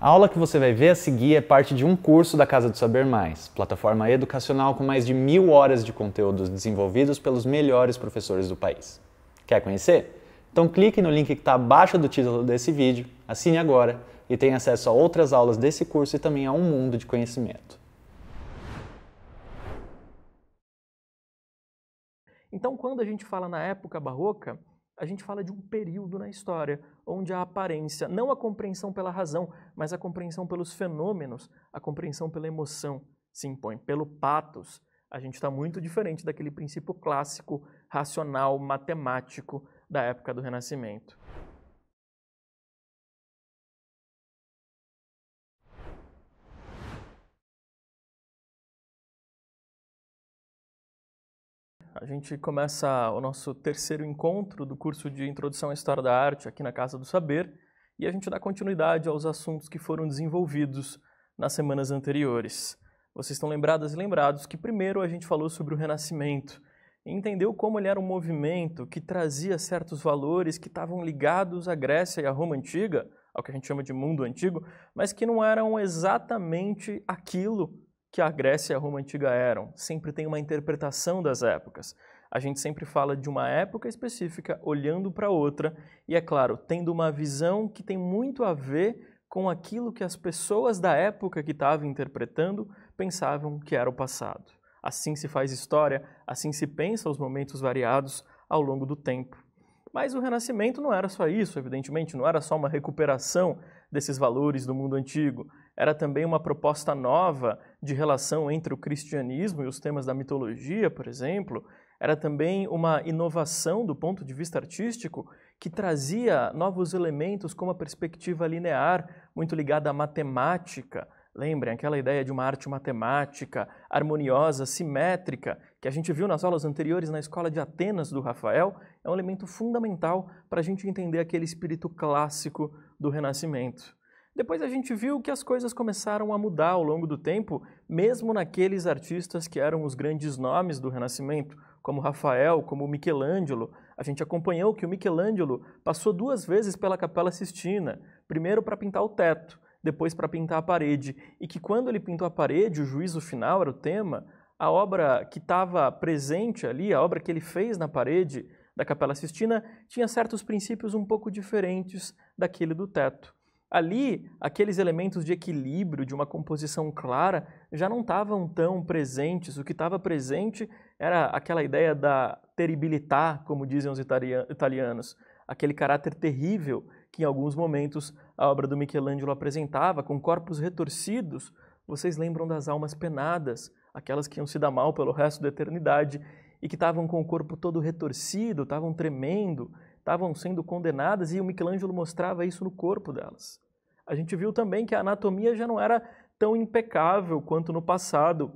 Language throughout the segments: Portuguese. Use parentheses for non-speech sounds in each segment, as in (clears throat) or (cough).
A aula que você vai ver a seguir é parte de um curso da Casa do Saber Mais, plataforma educacional com mais de mil horas de conteúdos desenvolvidos pelos melhores professores do país. Quer conhecer? Então clique no link que está abaixo do título desse vídeo, assine agora e tenha acesso a outras aulas desse curso e também a um mundo de conhecimento. Então, quando a gente fala na época barroca, a gente fala de um período na história onde a aparência, não a compreensão pela razão, mas a compreensão pelos fenômenos, a compreensão pela emoção se impõe, pelo patos. A gente está muito diferente daquele princípio clássico, racional, matemático da época do Renascimento. A gente começa o nosso terceiro encontro do curso de Introdução à História da Arte aqui na Casa do Saber e a gente dá continuidade aos assuntos que foram desenvolvidos nas semanas anteriores. Vocês estão lembradas e lembrados que primeiro a gente falou sobre o Renascimento e entendeu como ele era um movimento que trazia certos valores que estavam ligados à Grécia e à Roma Antiga, ao que a gente chama de mundo antigo, mas que não eram exatamente aquilo que a Grécia e a Roma antiga eram. Sempre tem uma interpretação das épocas. A gente sempre fala de uma época específica olhando para outra e, é claro, tendo uma visão que tem muito a ver com aquilo que as pessoas da época que estavam interpretando pensavam que era o passado. Assim se faz história, assim se pensa os momentos variados ao longo do tempo. Mas o Renascimento não era só isso, evidentemente, não era só uma recuperação desses valores do mundo antigo era também uma proposta nova de relação entre o cristianismo e os temas da mitologia, por exemplo, era também uma inovação do ponto de vista artístico que trazia novos elementos como a perspectiva linear, muito ligada à matemática. Lembrem aquela ideia de uma arte matemática, harmoniosa, simétrica, que a gente viu nas aulas anteriores na escola de Atenas do Rafael, é um elemento fundamental para a gente entender aquele espírito clássico do Renascimento. Depois a gente viu que as coisas começaram a mudar ao longo do tempo, mesmo naqueles artistas que eram os grandes nomes do Renascimento, como Rafael, como Michelangelo. A gente acompanhou que o Michelangelo passou duas vezes pela Capela Sistina, primeiro para pintar o teto, depois para pintar a parede, e que quando ele pintou a parede, o juízo final era o tema, a obra que estava presente ali, a obra que ele fez na parede da Capela Sistina, tinha certos princípios um pouco diferentes daquele do teto. Ali, aqueles elementos de equilíbrio, de uma composição clara, já não estavam tão presentes. O que estava presente era aquela ideia da terribilità, como dizem os italianos, aquele caráter terrível que em alguns momentos a obra do Michelangelo apresentava, com corpos retorcidos. Vocês lembram das almas penadas, aquelas que iam se dar mal pelo resto da eternidade e que estavam com o corpo todo retorcido, estavam tremendo, estavam sendo condenadas e o Michelangelo mostrava isso no corpo delas a gente viu também que a anatomia já não era tão impecável quanto no passado.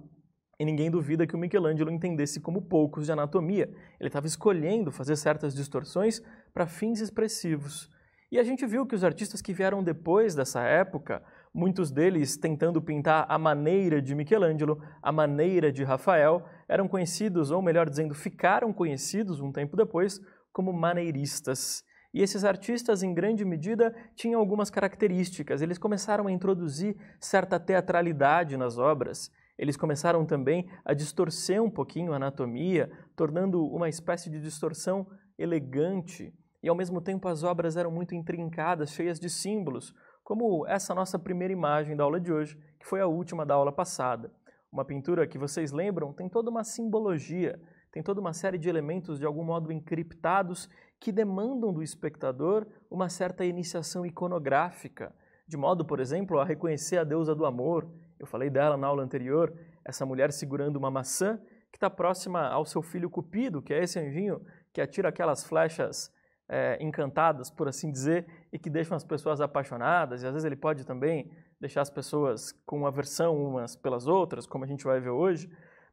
E ninguém duvida que o Michelangelo entendesse como poucos de anatomia. Ele estava escolhendo fazer certas distorções para fins expressivos. E a gente viu que os artistas que vieram depois dessa época, muitos deles tentando pintar a maneira de Michelangelo, a maneira de Rafael, eram conhecidos, ou melhor dizendo, ficaram conhecidos um tempo depois como maneiristas. E esses artistas, em grande medida, tinham algumas características. Eles começaram a introduzir certa teatralidade nas obras. Eles começaram também a distorcer um pouquinho a anatomia, tornando uma espécie de distorção elegante. E ao mesmo tempo as obras eram muito intrincadas, cheias de símbolos, como essa nossa primeira imagem da aula de hoje, que foi a última da aula passada. Uma pintura que vocês lembram tem toda uma simbologia, tem toda uma série de elementos de algum modo encriptados que demandam do espectador uma certa iniciação iconográfica, de modo, por exemplo, a reconhecer a deusa do amor. Eu falei dela na aula anterior, essa mulher segurando uma maçã que está próxima ao seu filho Cupido, que é esse anjinho que atira aquelas flechas é, encantadas, por assim dizer, e que deixam as pessoas apaixonadas, e às vezes ele pode também deixar as pessoas com aversão umas pelas outras, como a gente vai ver hoje.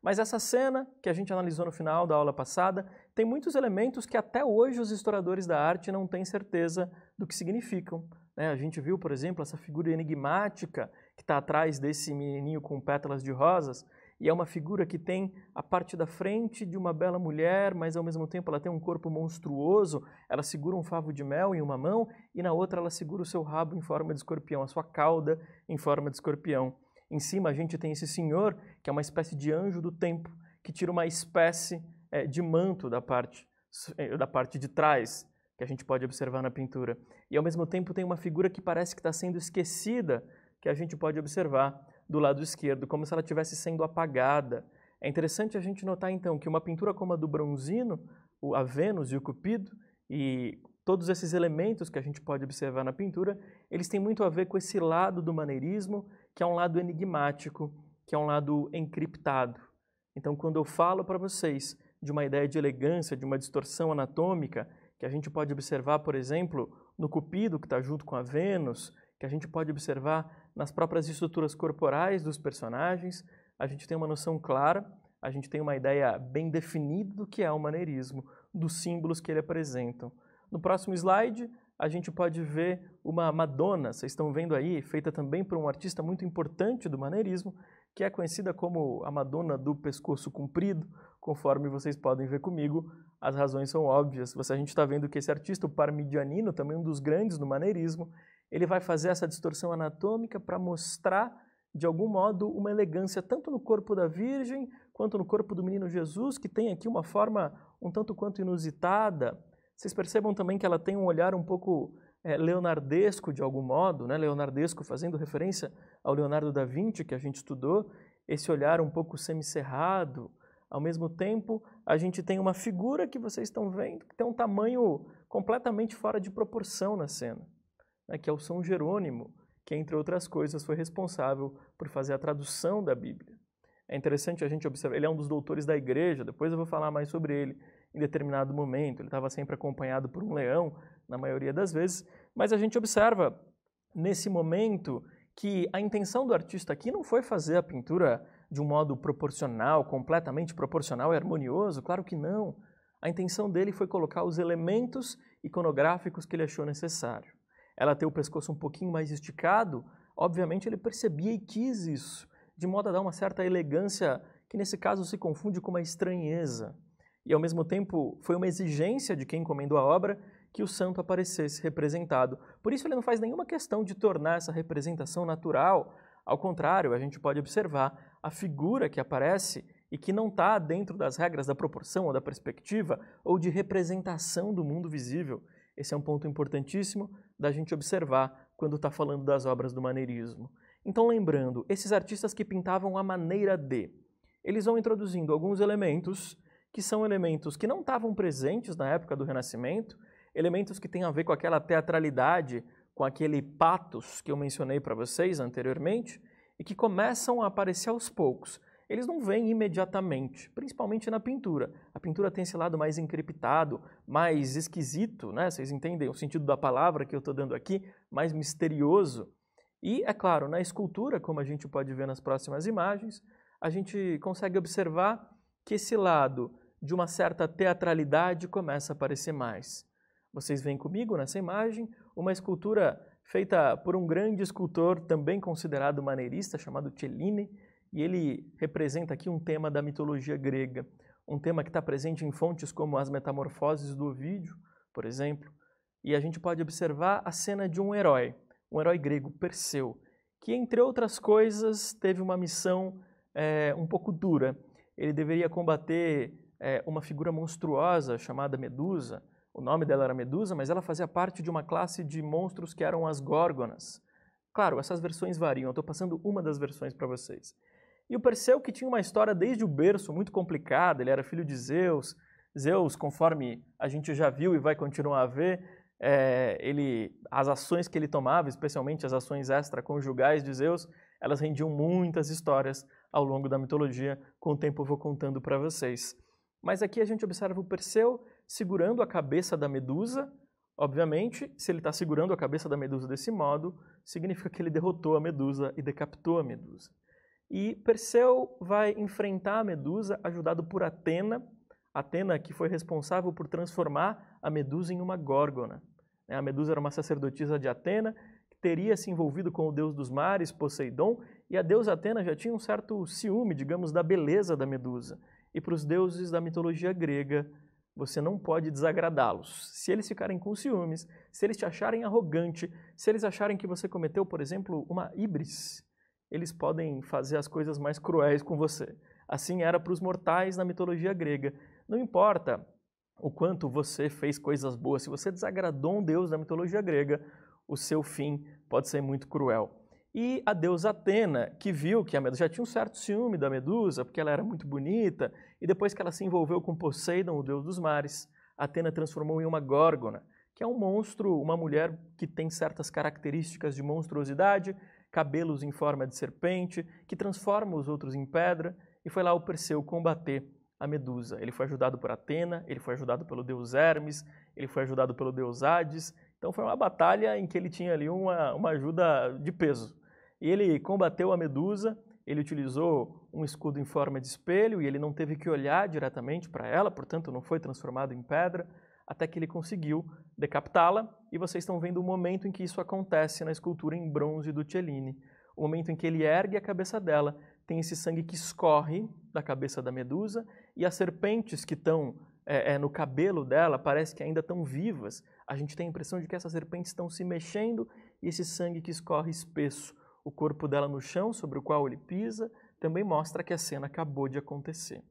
Mas essa cena que a gente analisou no final da aula passada tem muitos elementos que até hoje os historiadores da arte não têm certeza do que significam. Né? A gente viu, por exemplo, essa figura enigmática que está atrás desse menininho com pétalas de rosas, e é uma figura que tem a parte da frente de uma bela mulher, mas ao mesmo tempo ela tem um corpo monstruoso. Ela segura um favo de mel em uma mão e na outra ela segura o seu rabo em forma de escorpião, a sua cauda em forma de escorpião. Em cima a gente tem esse senhor, que é uma espécie de anjo do tempo, que tira uma espécie é, de manto da parte, é, da parte de trás, que a gente pode observar na pintura. E ao mesmo tempo tem uma figura que parece que está sendo esquecida, que a gente pode observar do lado esquerdo, como se ela estivesse sendo apagada. É interessante a gente notar então que uma pintura como a do Bronzino, a Vênus e o Cupido, e todos esses elementos que a gente pode observar na pintura, eles têm muito a ver com esse lado do maneirismo que é um lado enigmático, que é um lado encriptado. Então, quando eu falo para vocês de uma ideia de elegância, de uma distorção anatômica, que a gente pode observar, por exemplo, no Cupido, que está junto com a Vênus, que a gente pode observar nas próprias estruturas corporais dos personagens, a gente tem uma noção clara, a gente tem uma ideia bem definida do que é o maneirismo, dos símbolos que ele apresentam. No próximo slide, a gente pode ver uma Madonna, vocês estão vendo aí, feita também por um artista muito importante do maneirismo, que é conhecida como a Madonna do pescoço comprido, conforme vocês podem ver comigo, as razões são óbvias. Você a gente está vendo que esse artista, o Parmigianino, também um dos grandes do maneirismo, ele vai fazer essa distorção anatômica para mostrar de algum modo uma elegância tanto no corpo da Virgem quanto no corpo do menino Jesus, que tem aqui uma forma um tanto quanto inusitada, vocês percebam também que ela tem um olhar um pouco é, leonardesco de algum modo, né? leonardesco fazendo referência ao Leonardo da Vinci que a gente estudou, esse olhar um pouco semicerrado. Ao mesmo tempo, a gente tem uma figura que vocês estão vendo que tem um tamanho completamente fora de proporção na cena, né? que é o São Jerônimo, que, entre outras coisas, foi responsável por fazer a tradução da Bíblia. É interessante a gente observar, ele é um dos doutores da igreja, depois eu vou falar mais sobre ele, em determinado momento, ele estava sempre acompanhado por um leão, na maioria das vezes, mas a gente observa nesse momento que a intenção do artista aqui não foi fazer a pintura de um modo proporcional, completamente proporcional e harmonioso, claro que não. A intenção dele foi colocar os elementos iconográficos que ele achou necessário. Ela ter o pescoço um pouquinho mais esticado, obviamente ele percebia e quis isso, de modo a dar uma certa elegância que nesse caso se confunde com uma estranheza e ao mesmo tempo foi uma exigência de quem encomendou a obra que o santo aparecesse representado. Por isso ele não faz nenhuma questão de tornar essa representação natural, ao contrário, a gente pode observar a figura que aparece e que não está dentro das regras da proporção ou da perspectiva ou de representação do mundo visível. Esse é um ponto importantíssimo da gente observar quando está falando das obras do maneirismo. Então, lembrando, esses artistas que pintavam a maneira de, eles vão introduzindo alguns elementos que são elementos que não estavam presentes na época do Renascimento, elementos que têm a ver com aquela teatralidade, com aquele patos que eu mencionei para vocês anteriormente, e que começam a aparecer aos poucos. Eles não vêm imediatamente, principalmente na pintura. A pintura tem esse lado mais encriptado, mais esquisito, né? Vocês entendem o sentido da palavra que eu estou dando aqui, mais misterioso. E, é claro, na escultura, como a gente pode ver nas próximas imagens, a gente consegue observar que esse lado de uma certa teatralidade começa a aparecer mais. Vocês veem comigo nessa imagem uma escultura feita por um grande escultor também considerado maneirista chamado Cellini, e ele representa aqui um tema da mitologia grega, um tema que está presente em fontes como as Metamorfoses do Ovídio, por exemplo, e a gente pode observar a cena de um herói, um herói grego, Perseu, que entre outras coisas teve uma missão é, um pouco dura. Ele deveria combater é, uma figura monstruosa chamada Medusa. O nome dela era Medusa, mas ela fazia parte de uma classe de monstros que eram as Górgonas. Claro, essas versões variam, eu estou passando uma das versões para vocês. E o Perseu, que tinha uma história desde o berço muito complicada, ele era filho de Zeus. Zeus, conforme a gente já viu e vai continuar a ver, é, ele, as ações que ele tomava, especialmente as ações extraconjugais de Zeus, elas rendiam muitas histórias ao longo da mitologia. Com o tempo eu vou contando para vocês. Mas aqui a gente observa o Perseu segurando a cabeça da medusa. Obviamente, se ele está segurando a cabeça da medusa desse modo, significa que ele derrotou a medusa e decapitou a medusa. E Perseu vai enfrentar a medusa, ajudado por Atena, Atena que foi responsável por transformar a medusa em uma górgona. Né? A medusa era uma sacerdotisa de Atena que teria se envolvido com o deus dos mares, Poseidon, e a deusa Atena já tinha um certo ciúme, digamos, da beleza da medusa e para os deuses da mitologia grega, você não pode desagradá-los. Se eles ficarem com ciúmes, se eles te acharem arrogante, se eles acharem que você cometeu, por exemplo, uma ibris, eles podem fazer as coisas mais cruéis com você. Assim era para os mortais na mitologia grega. Não importa o quanto você fez coisas boas, se você desagradou um deus da mitologia grega, o seu fim pode ser muito cruel e a deusa Atena, que viu que a Medusa já tinha um certo ciúme da Medusa, porque ela era muito bonita, e depois que ela se envolveu com Poseidon, o deus dos mares, Atena transformou em uma górgona, que é um monstro, uma mulher que tem certas características de monstruosidade, cabelos em forma de serpente, que transforma os outros em pedra, e foi lá o Perseu combater a Medusa. Ele foi ajudado por Atena, ele foi ajudado pelo deus Hermes, ele foi ajudado pelo deus Hades. Então foi uma batalha em que ele tinha ali uma, uma ajuda de peso. Ele combateu a medusa, ele utilizou um escudo em forma de espelho e ele não teve que olhar diretamente para ela, portanto não foi transformado em pedra, até que ele conseguiu decapitá-la. E vocês estão vendo o momento em que isso acontece na escultura em bronze do Cellini. O momento em que ele ergue a cabeça dela, tem esse sangue que escorre da cabeça da medusa e as serpentes que estão é, é, no cabelo dela parece que ainda estão vivas. A gente tem a impressão de que essas serpentes estão se mexendo e esse sangue que escorre espesso o corpo dela no chão, sobre o qual ele pisa, também mostra que a cena acabou de acontecer.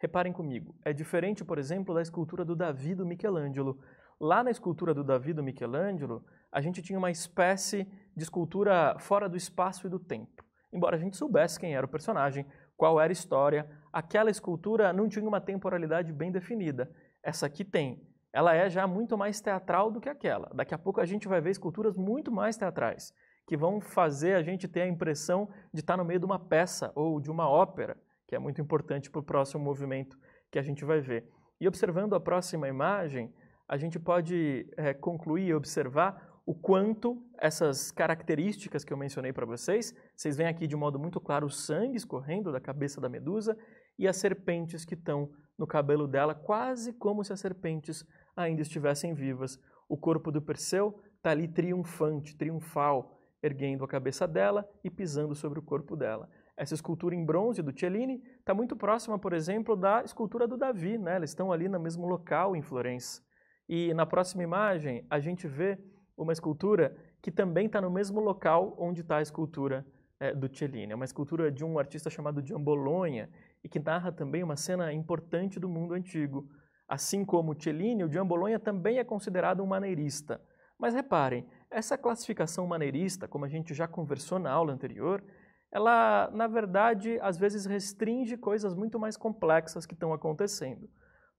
Reparem comigo, é diferente, por exemplo, da escultura do Davi do Michelangelo. Lá na escultura do Davi do Michelangelo, a gente tinha uma espécie de escultura fora do espaço e do tempo. Embora a gente soubesse quem era o personagem, qual era a história, aquela escultura não tinha uma temporalidade bem definida. Essa aqui tem. Ela é já muito mais teatral do que aquela. Daqui a pouco a gente vai ver esculturas muito mais teatrais que vão fazer a gente ter a impressão de estar no meio de uma peça ou de uma ópera, que é muito importante para o próximo movimento que a gente vai ver. E observando a próxima imagem, a gente pode é, concluir e observar o quanto essas características que eu mencionei para vocês, vocês veem aqui de modo muito claro o sangue escorrendo da cabeça da medusa e as serpentes que estão no cabelo dela, quase como se as serpentes ainda estivessem vivas. O corpo do Perseu está ali triunfante, triunfal, erguendo a cabeça dela e pisando sobre o corpo dela. Essa escultura em bronze do Cellini está muito próxima, por exemplo, da escultura do Davi. Né? Eles estão ali no mesmo local em Florença. E na próxima imagem a gente vê uma escultura que também está no mesmo local onde está a escultura é, do Cellini. É uma escultura de um artista chamado Gian Bologna e que narra também uma cena importante do mundo antigo. Assim como Cellini, o Gian Bologna também é considerado um maneirista. Mas reparem, essa classificação maneirista, como a gente já conversou na aula anterior, ela, na verdade, às vezes restringe coisas muito mais complexas que estão acontecendo.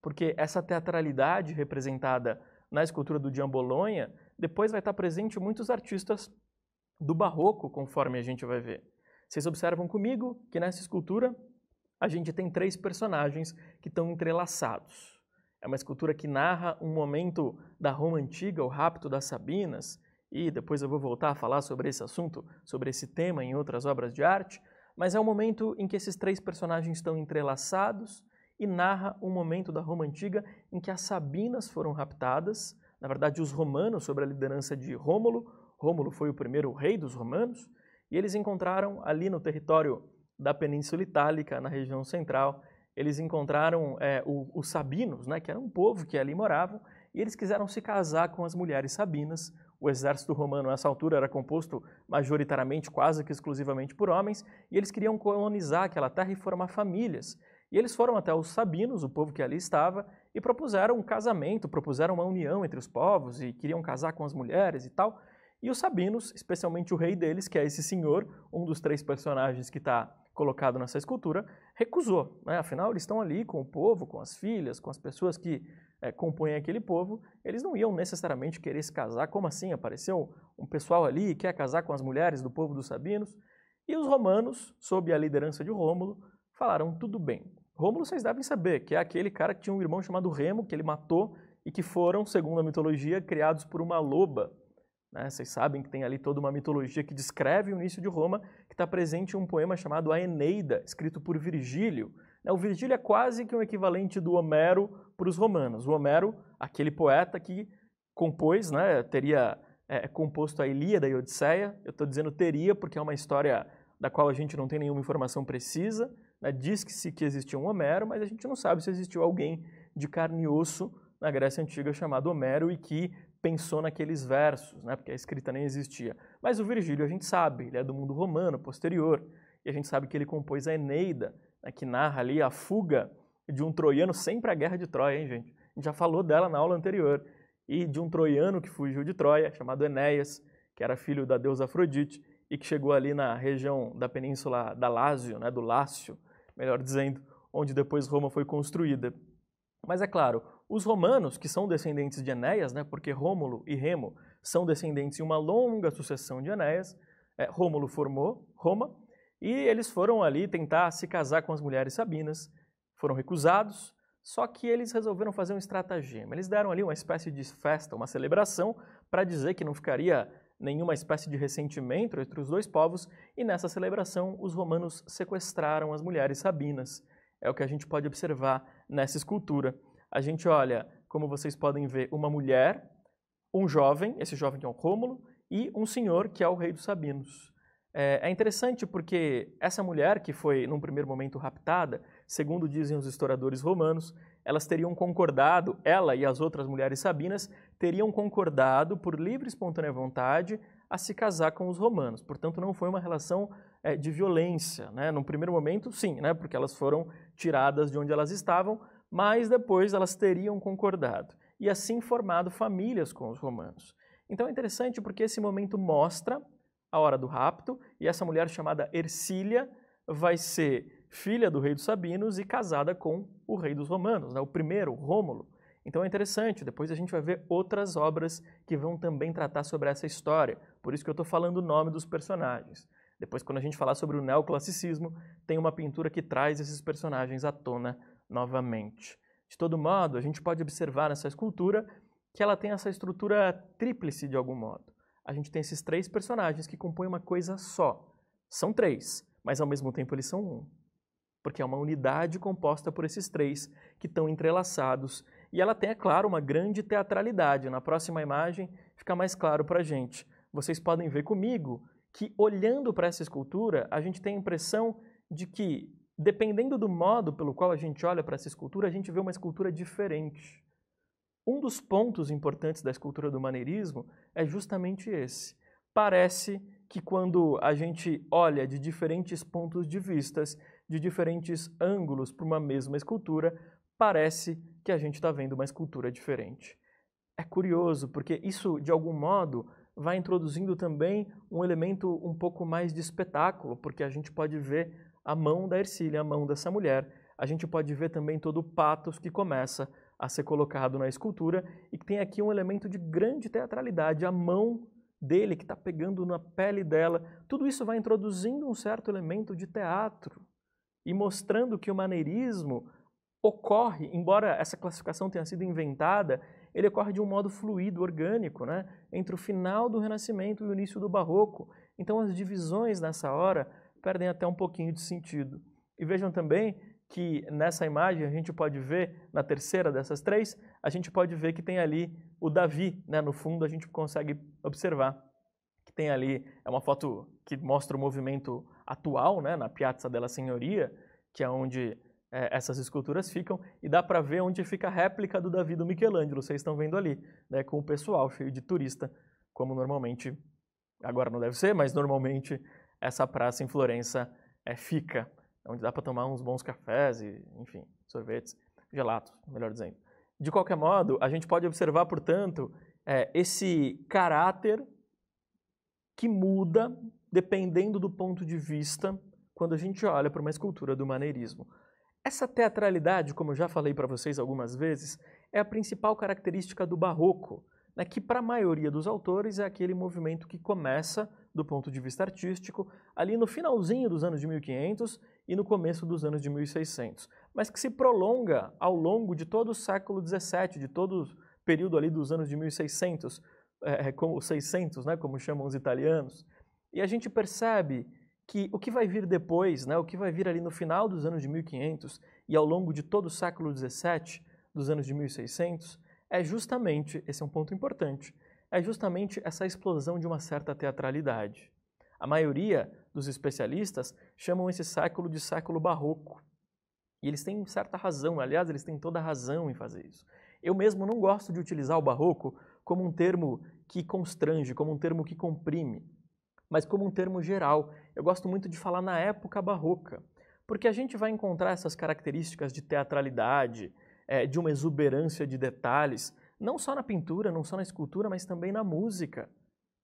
Porque essa teatralidade representada na escultura do Gian Bologna, depois vai estar presente em muitos artistas do barroco, conforme a gente vai ver. Vocês observam comigo que nessa escultura a gente tem três personagens que estão entrelaçados. É uma escultura que narra um momento da Roma antiga, o rapto das Sabinas, e depois eu vou voltar a falar sobre esse assunto, sobre esse tema em outras obras de arte, mas é o momento em que esses três personagens estão entrelaçados e narra um momento da Roma antiga em que as Sabinas foram raptadas, na verdade os romanos sob a liderança de Rômulo, Rômulo foi o primeiro rei dos romanos, e eles encontraram ali no território da Península Itálica, na região central, eles encontraram é, os Sabinos, né, que era um povo que ali moravam, e eles quiseram se casar com as mulheres sabinas o exército romano, nessa altura, era composto majoritariamente, quase que exclusivamente por homens, e eles queriam colonizar aquela terra e formar famílias. E eles foram até os Sabinos, o povo que ali estava, e propuseram um casamento, propuseram uma união entre os povos e queriam casar com as mulheres e tal. E os Sabinos, especialmente o rei deles, que é esse senhor, um dos três personagens que está colocado nessa escultura, recusou. Né? Afinal, eles estão ali com o povo, com as filhas, com as pessoas que é, compõem aquele povo, eles não iam necessariamente querer se casar. Como assim? Apareceu um pessoal ali que quer casar com as mulheres do povo dos Sabinos. E os romanos, sob a liderança de Rômulo, falaram: tudo bem. Rômulo, vocês devem saber que é aquele cara que tinha um irmão chamado Remo, que ele matou e que foram, segundo a mitologia, criados por uma loba. Né? Vocês sabem que tem ali toda uma mitologia que descreve o início de Roma, que está presente em um poema chamado A Eneida, escrito por Virgílio, é, o Virgílio é quase que um equivalente do Homero para os romanos. O Homero, aquele poeta que compôs, né, teria é, é composto a Ilíada e a Odisseia. Eu estou dizendo teria porque é uma história da qual a gente não tem nenhuma informação precisa. Né? Diz se que existia um Homero, mas a gente não sabe se existiu alguém de carne e osso na Grécia antiga chamado Homero e que pensou naqueles versos, né? porque a escrita nem existia. Mas o Virgílio a gente sabe, ele é do mundo romano posterior, e a gente sabe que ele compôs a Eneida, né, que narra ali a fuga de um troiano, sempre a guerra de Troia, hein, gente? A gente já falou dela na aula anterior. E de um troiano que fugiu de Troia, chamado Enéas, que era filho da deusa Afrodite e que chegou ali na região da península da Lásio, né, do Lácio, melhor dizendo, onde depois Roma foi construída. Mas é claro, os romanos, que são descendentes de Enéas, né, porque Rômulo e Remo são descendentes de uma longa sucessão de Enéas, é, Rômulo formou Roma, e eles foram ali tentar se casar com as mulheres sabinas, foram recusados, só que eles resolveram fazer um estratagema. Eles deram ali uma espécie de festa, uma celebração, para dizer que não ficaria nenhuma espécie de ressentimento entre os dois povos, e nessa celebração os romanos sequestraram as mulheres sabinas. É o que a gente pode observar nessa escultura. A gente olha, como vocês podem ver, uma mulher, um jovem, esse jovem que é o Rômulo, e um senhor que é o rei dos Sabinos. É, é, interessante porque essa mulher que foi, num primeiro momento, raptada, segundo dizem os historiadores romanos, elas teriam concordado, ela e as outras mulheres sabinas, teriam concordado, por livre e espontânea vontade, a se casar com os romanos. Portanto, não foi uma relação é, de violência. Né? Num primeiro momento, sim, né? porque elas foram tiradas de onde elas estavam, mas depois elas teriam concordado e assim formado famílias com os romanos. Então é interessante porque esse momento mostra a hora do rapto, e essa mulher chamada Ercília vai ser filha do rei dos Sabinos e casada com o rei dos Romanos, né, o primeiro, Rômulo. Então é interessante, depois a gente vai ver outras obras que vão também tratar sobre essa história, por isso que eu estou falando o nome dos personagens. Depois, quando a gente falar sobre o neoclassicismo, tem uma pintura que traz esses personagens à tona novamente. De todo modo, a gente pode observar nessa escultura que ela tem essa estrutura tríplice de algum modo a gente tem esses três personagens que compõem uma coisa só. São três, mas ao mesmo tempo eles são um. Porque é uma unidade composta por esses três que estão entrelaçados. E ela tem, é claro, uma grande teatralidade. Na próxima imagem fica mais claro para a gente. Vocês podem ver comigo que, olhando para essa escultura, a gente tem a impressão de que, dependendo do modo pelo qual a gente olha para essa escultura, a gente vê uma escultura diferente. Um dos pontos importantes da escultura do maneirismo é justamente esse. Parece que quando a gente olha de diferentes pontos de vistas, de diferentes ângulos para uma mesma escultura, parece que a gente está vendo uma escultura diferente. É curioso, porque isso, de algum modo, vai introduzindo também um elemento um pouco mais de espetáculo, porque a gente pode ver a mão da Ercília, a mão dessa mulher, a gente pode ver também todo o patos que começa a ser colocado na escultura e que tem aqui um elemento de grande teatralidade, a mão dele que está pegando na pele dela. Tudo isso vai introduzindo um certo elemento de teatro e mostrando que o maneirismo ocorre, embora essa classificação tenha sido inventada, ele ocorre de um modo fluido, orgânico, né? entre o final do Renascimento e o início do Barroco. Então as divisões nessa hora perdem até um pouquinho de sentido. E vejam também que nessa imagem a gente pode ver, na terceira dessas três, a gente pode ver que tem ali o Davi, né? no fundo a gente consegue observar que tem ali, é uma foto que mostra o movimento atual, né? na Piazza della Signoria, que é onde é, essas esculturas ficam, e dá para ver onde fica a réplica do Davi do Michelangelo, vocês estão vendo ali, né? com o pessoal cheio de turista, como normalmente, agora não deve ser, mas normalmente essa praça em Florença é, fica. É onde dá para tomar uns bons cafés e, enfim, sorvetes, gelatos, melhor dizendo. De qualquer modo, a gente pode observar, portanto, é, esse caráter que muda dependendo do ponto de vista quando a gente olha para uma escultura do maneirismo. Essa teatralidade, como eu já falei para vocês algumas vezes, é a principal característica do barroco, né, que para a maioria dos autores é aquele movimento que começa do ponto de vista artístico, ali no finalzinho dos anos de 1500 e no começo dos anos de 1600, mas que se prolonga ao longo de todo o século XVII, de todo o período ali dos anos de 1600, é, eh, eh, como 600, né, como chamam os italianos. E a gente percebe que o que vai vir depois, né, o que vai vir ali no final dos anos de 1500 e ao longo de todo o século XVII, dos anos de 1600, é justamente, esse é um ponto importante, é justamente essa explosão de uma certa teatralidade. A maioria dos especialistas chamam esse século de século barroco. E eles têm certa razão, aliás, eles têm toda a razão em fazer isso. Eu mesmo não gosto de utilizar o barroco como um termo que constrange, como um termo que comprime, mas como um termo geral. Eu gosto muito de falar na época barroca, porque a gente vai encontrar essas características de teatralidade, eh, de uma exuberância de detalhes, não só na pintura, não só na escultura, mas também na música.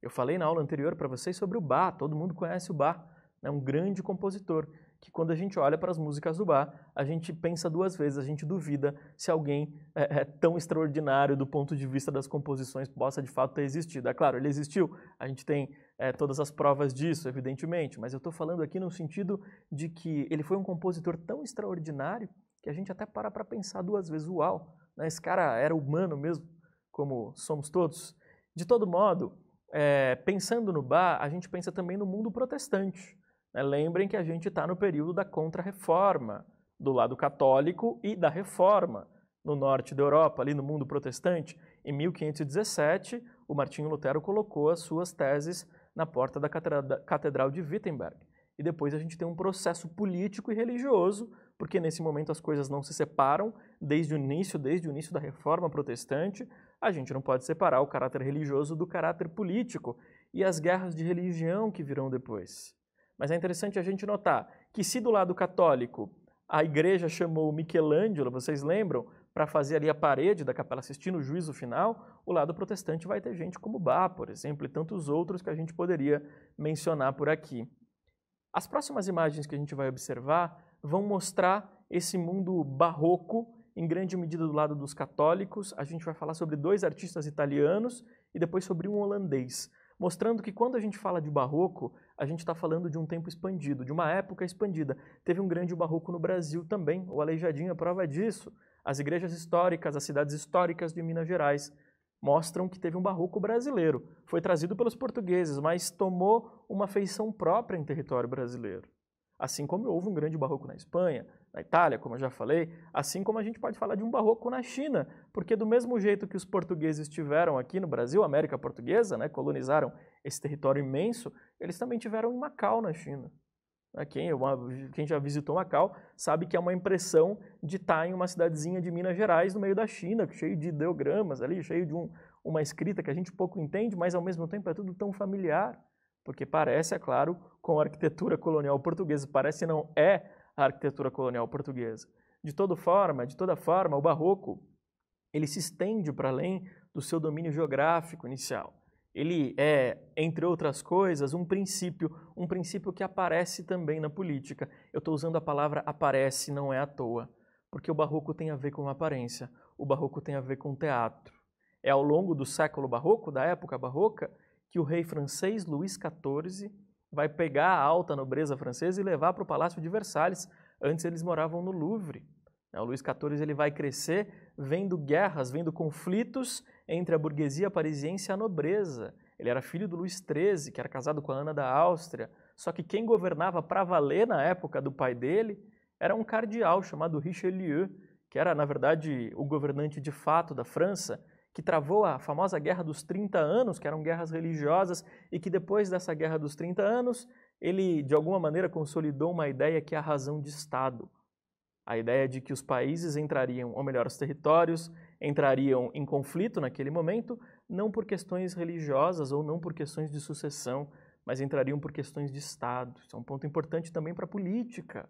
Eu falei na aula anterior para vocês sobre o Bach, todo mundo conhece o Bach, é né? um grande compositor que quando a gente olha para as músicas do Bach, a gente pensa duas vezes, a gente duvida se alguém é, é, tão extraordinário do ponto de vista das composições possa de fato ter existido. É claro, ele existiu, a gente tem é, todas as provas disso, evidentemente, mas eu estou falando aqui no sentido de que ele foi um compositor tão extraordinário que a gente até para para pensar duas vezes, uau, né? Esse cara era humano mesmo, como somos todos. De todo modo, é, pensando no bar, a gente pensa também no mundo protestante. Né? Lembrem que a gente está no período da Contra-Reforma, do lado católico e da Reforma, no norte da Europa, ali no mundo protestante. Em 1517, o Martinho Lutero colocou as suas teses na porta da Catedral de Wittenberg. E depois a gente tem um processo político e religioso porque nesse momento as coisas não se separam desde o início, desde o início da reforma protestante. A gente não pode separar o caráter religioso do caráter político e as guerras de religião que virão depois. Mas é interessante a gente notar que, se do lado católico a igreja chamou Michelangelo, vocês lembram, para fazer ali a parede da Capela assistindo o juízo final, o lado protestante vai ter gente como Bá, por exemplo, e tantos outros que a gente poderia mencionar por aqui. As próximas imagens que a gente vai observar vão mostrar esse mundo barroco em grande medida do lado dos católicos. A gente vai falar sobre dois artistas italianos e depois sobre um holandês, mostrando que quando a gente fala de barroco, a gente está falando de um tempo expandido, de uma época expandida. Teve um grande barroco no Brasil também, o Aleijadinho é prova disso. As igrejas históricas, as cidades históricas de Minas Gerais mostram que teve um barroco brasileiro. Foi trazido pelos portugueses, mas tomou uma feição própria em território brasileiro. Assim como houve um grande barroco na Espanha, na Itália, como eu já falei, assim como a gente pode falar de um barroco na China, porque do mesmo jeito que os portugueses tiveram aqui no Brasil, a América Portuguesa, né, colonizaram esse território imenso, eles também tiveram em Macau, na China. Né, quem, uma, quem já visitou Macau sabe que é uma impressão de estar tá em uma cidadezinha de Minas Gerais, no meio da China, cheio de ideogramas ali, cheio de um, uma escrita que a gente pouco entende, mas ao mesmo tempo é tudo tão familiar porque parece, é claro, com a arquitetura colonial portuguesa, parece não é a arquitetura colonial portuguesa. De toda forma, de toda forma, o barroco ele se estende para além do seu domínio geográfico inicial. Ele é, entre outras coisas, um princípio, um princípio que aparece também na política. Eu estou usando a palavra aparece, não é à toa, porque o barroco tem a ver com aparência, o barroco tem a ver com teatro. É ao longo do século barroco, da época barroca, que o rei francês Luís XIV vai pegar a alta nobreza francesa e levar para o Palácio de Versalhes. Antes eles moravam no Louvre. Né? O Luís XIV ele vai crescer vendo guerras, vendo conflitos entre a burguesia parisiense e a nobreza. Ele era filho do Luís XIII, que era casado com a Ana da Áustria. Só que quem governava para valer na época do pai dele era um cardeal chamado Richelieu, que era, na verdade, o governante de fato da França que travou a famosa Guerra dos 30 Anos, que eram guerras religiosas, e que depois dessa Guerra dos 30 Anos, ele de alguma maneira consolidou uma ideia que é a razão de Estado. A ideia de que os países entrariam, ou melhor, os territórios entrariam em conflito naquele momento, não por questões religiosas ou não por questões de sucessão, mas entrariam por questões de Estado. Isso é um ponto importante também para a política.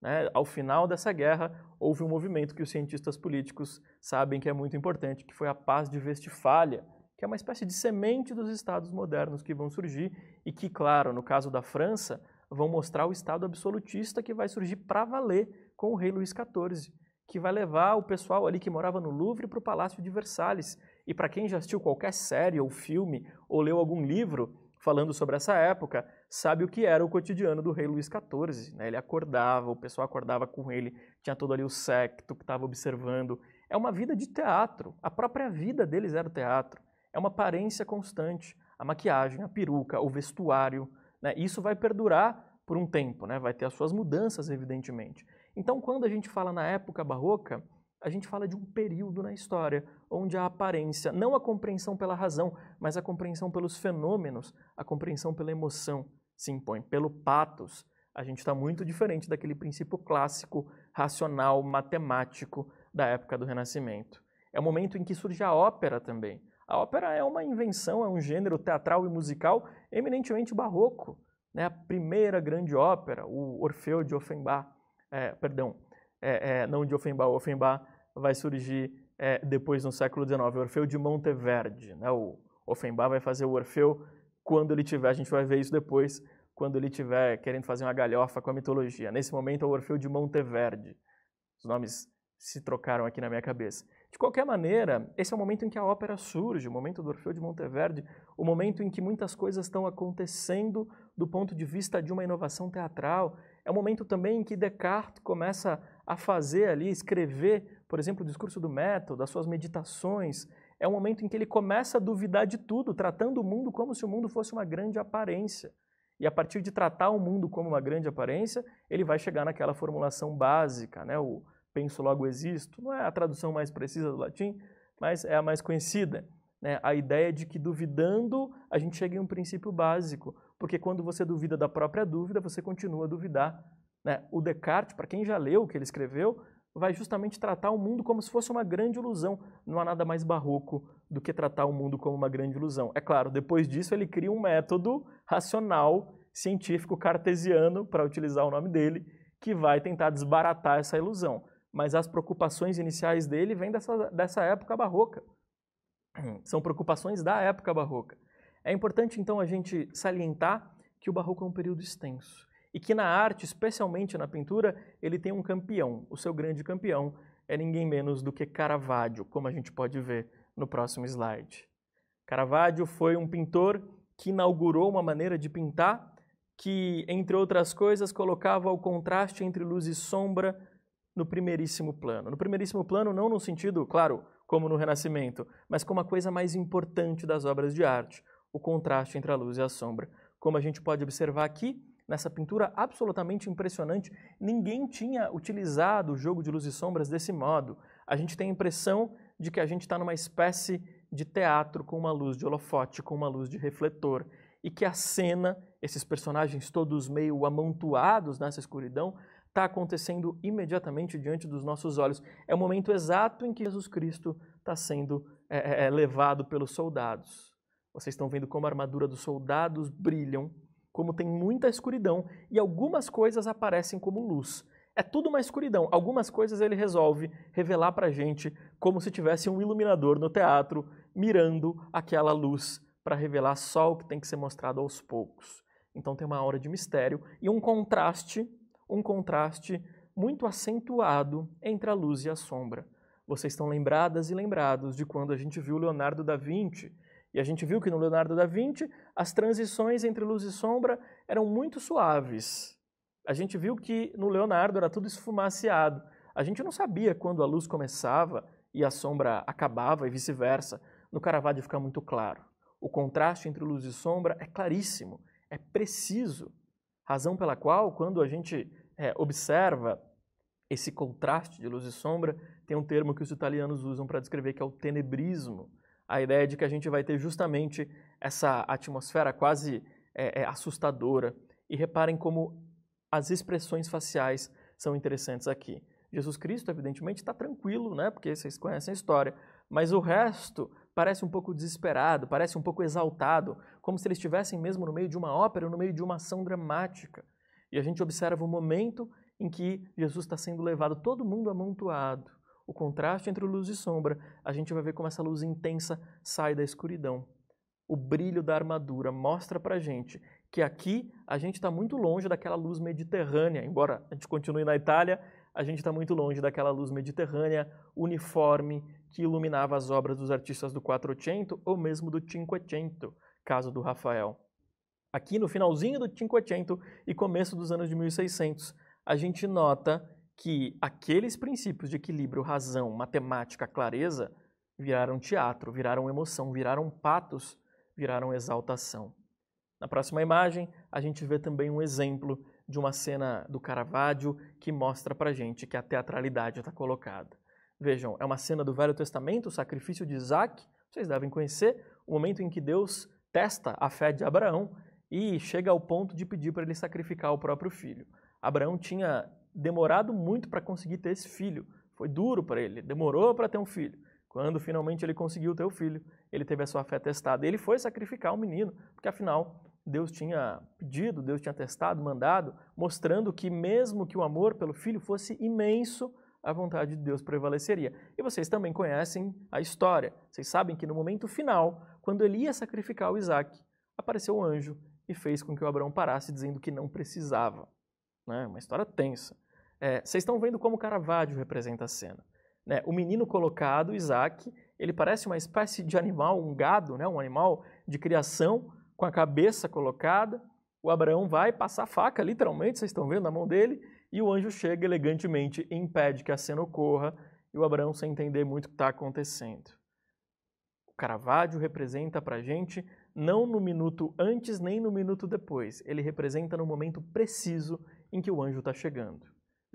Né? Ao final dessa guerra, houve um movimento que os cientistas políticos sabem que é muito importante, que foi a paz de Westfália, que é uma espécie de semente dos estados modernos que vão surgir e que, claro, no caso da França, vão mostrar o estado absolutista que vai surgir para valer com o rei Luís XIV, que vai levar o pessoal ali que morava no Louvre para o Palácio de Versalhes. E para quem já assistiu qualquer série ou filme ou leu algum livro, falando sobre essa época, sabe o que era o cotidiano do rei Luís XIV. Né? Ele acordava, o pessoal acordava com ele, tinha todo ali o secto que estava observando. É uma vida de teatro. A própria vida deles era o teatro. É uma aparência constante. A maquiagem, a peruca, o vestuário. Né? Isso vai perdurar por um tempo, né? vai ter as suas mudanças, evidentemente. Então, quando a gente fala na época barroca, a gente fala de um período na história onde a aparência, não a compreensão pela razão, mas a compreensão pelos fenômenos, a compreensão pela emoção se impõe, pelo patos. A gente está muito diferente daquele princípio clássico, racional, matemático da época do Renascimento. É o momento em que surge a ópera também. A ópera é uma invenção, é um gênero teatral e musical eminentemente barroco. Né? A primeira grande ópera, o Orfeu de Offenbach, é, perdão, é, é, não de Offenbach. O Offenbach vai surgir é, depois no século XIX, o Orfeu de Monteverde. Né? O Offenbach vai fazer o Orfeu quando ele tiver, a gente vai ver isso depois, quando ele tiver querendo fazer uma galhofa com a mitologia. Nesse momento é o Orfeu de Monteverde. Os nomes se trocaram aqui na minha cabeça. De qualquer maneira, esse é o momento em que a ópera surge, o momento do Orfeu de Monteverde, o momento em que muitas coisas estão acontecendo do ponto de vista de uma inovação teatral. É o momento também em que Descartes começa a fazer ali, escrever, por exemplo, o discurso do método, as suas meditações, é um momento em que ele começa a duvidar de tudo, tratando o mundo como se o mundo fosse uma grande aparência. E a partir de tratar o mundo como uma grande aparência, ele vai chegar naquela formulação básica, né? o penso logo existo. Não é a tradução mais precisa do latim, mas é a mais conhecida. Né? A ideia de que duvidando a gente chega em um princípio básico, porque quando você duvida da própria dúvida, você continua a duvidar né? O Descartes, para quem já leu o que ele escreveu, vai justamente tratar o mundo como se fosse uma grande ilusão. Não há nada mais barroco do que tratar o mundo como uma grande ilusão. É claro, depois disso ele cria um método racional, científico, cartesiano, para utilizar o nome dele, que vai tentar desbaratar essa ilusão. Mas as preocupações iniciais dele vêm dessa, dessa época barroca. (clears throat) São preocupações da época barroca. É importante, então, a gente salientar que o barroco é um período extenso e que na arte, especialmente na pintura, ele tem um campeão. O seu grande campeão é ninguém menos do que Caravaggio, como a gente pode ver no próximo slide. Caravaggio foi um pintor que inaugurou uma maneira de pintar que, entre outras coisas, colocava o contraste entre luz e sombra no primeiríssimo plano. No primeiríssimo plano, não no sentido, claro, como no Renascimento, mas como a coisa mais importante das obras de arte, o contraste entre a luz e a sombra. Como a gente pode observar aqui, nessa pintura absolutamente impressionante. Ninguém tinha utilizado o jogo de luz e sombras desse modo. A gente tem a impressão de que a gente está numa espécie de teatro com uma luz de holofote, com uma luz de refletor, e que a cena, esses personagens todos meio amontoados nessa escuridão, está acontecendo imediatamente diante dos nossos olhos. É o momento exato em que Jesus Cristo está sendo é, é, é, levado pelos soldados. Vocês estão vendo como a armadura dos soldados brilham como tem muita escuridão e algumas coisas aparecem como luz. É tudo uma escuridão. Algumas coisas ele resolve revelar para a gente como se tivesse um iluminador no teatro mirando aquela luz para revelar só o que tem que ser mostrado aos poucos. Então tem uma hora de mistério e um contraste, um contraste muito acentuado entre a luz e a sombra. Vocês estão lembradas e lembrados de quando a gente viu Leonardo da Vinci e a gente viu que no Leonardo da Vinci as transições entre luz e sombra eram muito suaves. A gente viu que no Leonardo era tudo esfumaciado. A gente não sabia quando a luz começava e a sombra acabava e vice-versa. No Caravaggio fica muito claro. O contraste entre luz e sombra é claríssimo, é preciso. Razão pela qual, quando a gente é, observa esse contraste de luz e sombra, tem um termo que os italianos usam para descrever que é o tenebrismo a ideia de que a gente vai ter justamente essa atmosfera quase é, é, assustadora. E reparem como as expressões faciais são interessantes aqui. Jesus Cristo, evidentemente, está tranquilo, né? Porque vocês conhecem a história. Mas o resto parece um pouco desesperado, parece um pouco exaltado, como se eles estivessem mesmo no meio de uma ópera, no meio de uma ação dramática. E a gente observa o momento em que Jesus está sendo levado, todo mundo amontoado o contraste entre luz e sombra. A gente vai ver como essa luz intensa sai da escuridão. O brilho da armadura mostra para a gente que aqui a gente está muito longe daquela luz mediterrânea, embora a gente continue na Itália, a gente está muito longe daquela luz mediterrânea uniforme que iluminava as obras dos artistas do Quattrocento ou mesmo do Cinquecento, caso do Rafael. Aqui no finalzinho do Cinquecento e começo dos anos de 1600, a gente nota que aqueles princípios de equilíbrio, razão, matemática, clareza viraram teatro, viraram emoção, viraram patos, viraram exaltação. Na próxima imagem, a gente vê também um exemplo de uma cena do Caravaggio que mostra pra gente que a teatralidade está colocada. Vejam, é uma cena do Velho Testamento, o sacrifício de Isaac, vocês devem conhecer, o momento em que Deus testa a fé de Abraão e chega ao ponto de pedir para ele sacrificar o próprio filho. Abraão tinha demorado muito para conseguir ter esse filho. Foi duro para ele, demorou para ter um filho. Quando finalmente ele conseguiu ter o filho, ele teve a sua fé testada. Ele foi sacrificar o menino, porque afinal Deus tinha pedido, Deus tinha testado, mandado, mostrando que mesmo que o amor pelo filho fosse imenso, a vontade de Deus prevaleceria. E vocês também conhecem a história. Vocês sabem que no momento final, quando ele ia sacrificar o Isaac, apareceu um anjo e fez com que o Abraão parasse, dizendo que não precisava. Né? Uma história tensa. É, vocês é, estão vendo como Caravaggio representa a cena. Né? O menino colocado, Isaac, ele parece uma espécie de animal, um gado, né? um animal de criação, com a cabeça colocada. O Abraão vai passar faca, literalmente, vocês estão vendo na mão dele, e o anjo chega elegantemente e impede que a cena ocorra, e o Abraão sem entender muito o que está acontecendo. O Caravaggio representa para a gente não no minuto antes nem no minuto depois, ele representa no momento preciso em que o anjo está chegando.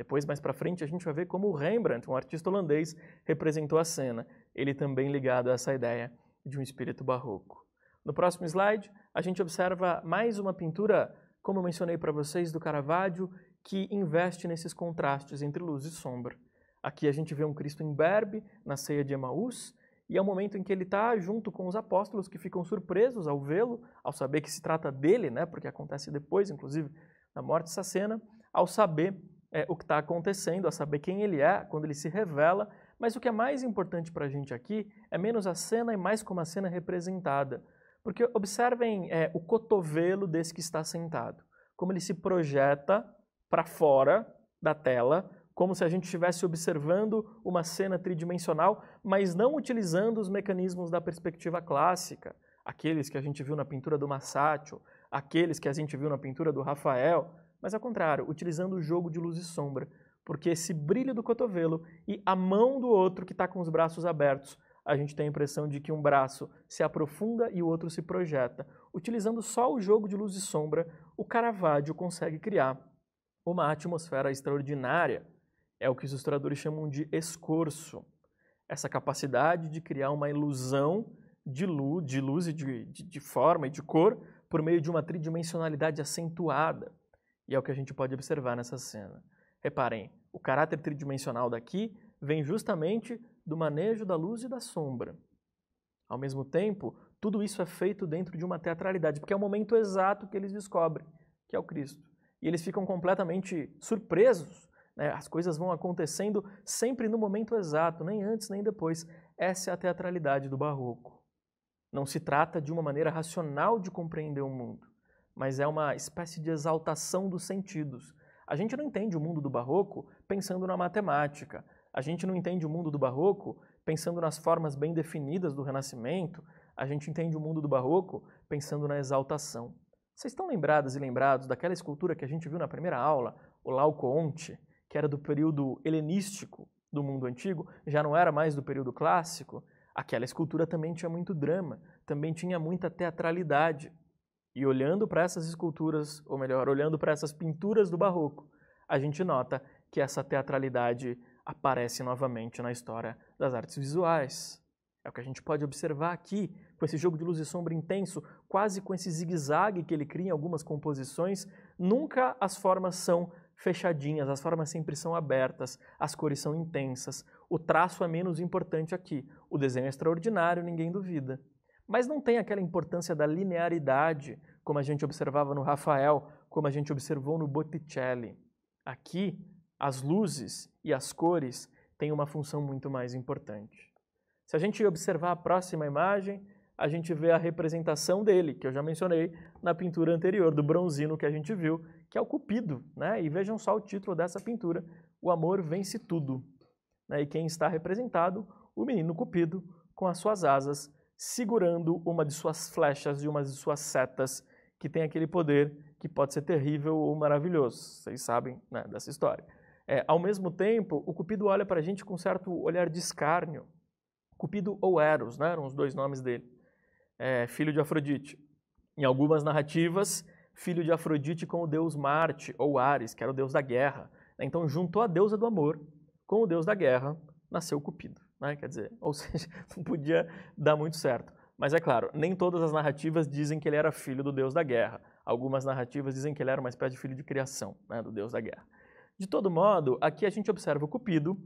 Depois, mais para frente, a gente vai ver como o Rembrandt, um artista holandês, representou a cena, ele também ligado a essa ideia de um espírito barroco. No próximo slide, a gente observa mais uma pintura, como eu mencionei para vocês, do Caravaggio, que investe nesses contrastes entre luz e sombra. Aqui a gente vê um Cristo em berbe, na ceia de Emaús, e é o momento em que ele está junto com os apóstolos que ficam surpresos ao vê-lo, ao saber que se trata dele, né, porque acontece depois, inclusive, na morte Essa cena, ao saber é, o que está acontecendo, a saber quem ele é quando ele se revela. Mas o que é mais importante para a gente aqui é menos a cena e mais como a cena é representada. Porque observem é, o cotovelo desse que está sentado, como ele se projeta para fora da tela, como se a gente estivesse observando uma cena tridimensional, mas não utilizando os mecanismos da perspectiva clássica, aqueles que a gente viu na pintura do Masaccio, aqueles que a gente viu na pintura do Rafael, mas ao contrário, utilizando o jogo de luz e sombra, porque esse brilho do cotovelo e a mão do outro que está com os braços abertos, a gente tem a impressão de que um braço se aprofunda e o outro se projeta. Utilizando só o jogo de luz e sombra, o Caravaggio consegue criar uma atmosfera extraordinária. É o que os historiadores chamam de escorço. Essa capacidade de criar uma ilusão de luz, de luz e de, de, de forma e de cor por meio de uma tridimensionalidade acentuada. E é o que a gente pode observar nessa cena. Reparem, o caráter tridimensional daqui vem justamente do manejo da luz e da sombra. Ao mesmo tempo, tudo isso é feito dentro de uma teatralidade, porque é o momento exato que eles descobrem que é o Cristo. E eles ficam completamente surpresos. Né? As coisas vão acontecendo sempre no momento exato, nem antes nem depois. Essa é a teatralidade do Barroco. Não se trata de uma maneira racional de compreender o mundo mas é uma espécie de exaltação dos sentidos. A gente não entende o mundo do barroco pensando na matemática. A gente não entende o mundo do barroco pensando nas formas bem definidas do Renascimento. A gente entende o mundo do barroco pensando na exaltação. Vocês estão lembradas e lembrados daquela escultura que a gente viu na primeira aula, o Laocoonte, que era do período helenístico do mundo antigo, já não era mais do período clássico? Aquela escultura também tinha muito drama, também tinha muita teatralidade. E olhando para essas esculturas, ou melhor, olhando para essas pinturas do Barroco, a gente nota que essa teatralidade aparece novamente na história das artes visuais. É o que a gente pode observar aqui, com esse jogo de luz e sombra intenso, quase com esse zigue-zague que ele cria em algumas composições. Nunca as formas são fechadinhas, as formas sempre são abertas, as cores são intensas. O traço é menos importante aqui. O desenho é extraordinário, ninguém duvida mas não tem aquela importância da linearidade, como a gente observava no Rafael, como a gente observou no Botticelli. Aqui, as luzes e as cores têm uma função muito mais importante. Se a gente observar a próxima imagem, a gente vê a representação dele, que eu já mencionei na pintura anterior, do bronzino que a gente viu, que é o Cupido. Né? E vejam só o título dessa pintura: O Amor Vence Tudo. Né? E quem está representado? O menino Cupido com as suas asas segurando uma de suas flechas e uma de suas setas, que tem aquele poder que pode ser terrível ou maravilhoso. Vocês sabem né, dessa história. É, ao mesmo tempo, o Cupido olha para a gente com um certo olhar de escárnio. Cupido ou Eros, né, eram os dois nomes dele. É, filho de Afrodite. Em algumas narrativas, filho de Afrodite com o deus Marte ou Ares, que era o deus da guerra. Né. Então, juntou a deusa do amor com o deus da guerra, nasceu Cupido. Né? Quer dizer, (laughs) ou seja, não podia dar muito certo. Mas é claro, nem todas as narrativas dizem que ele era filho do deus da guerra. Algumas narrativas dizem que ele era uma espécie de filho de criação né, do deus da guerra. De todo modo, aqui a gente observa o Cupido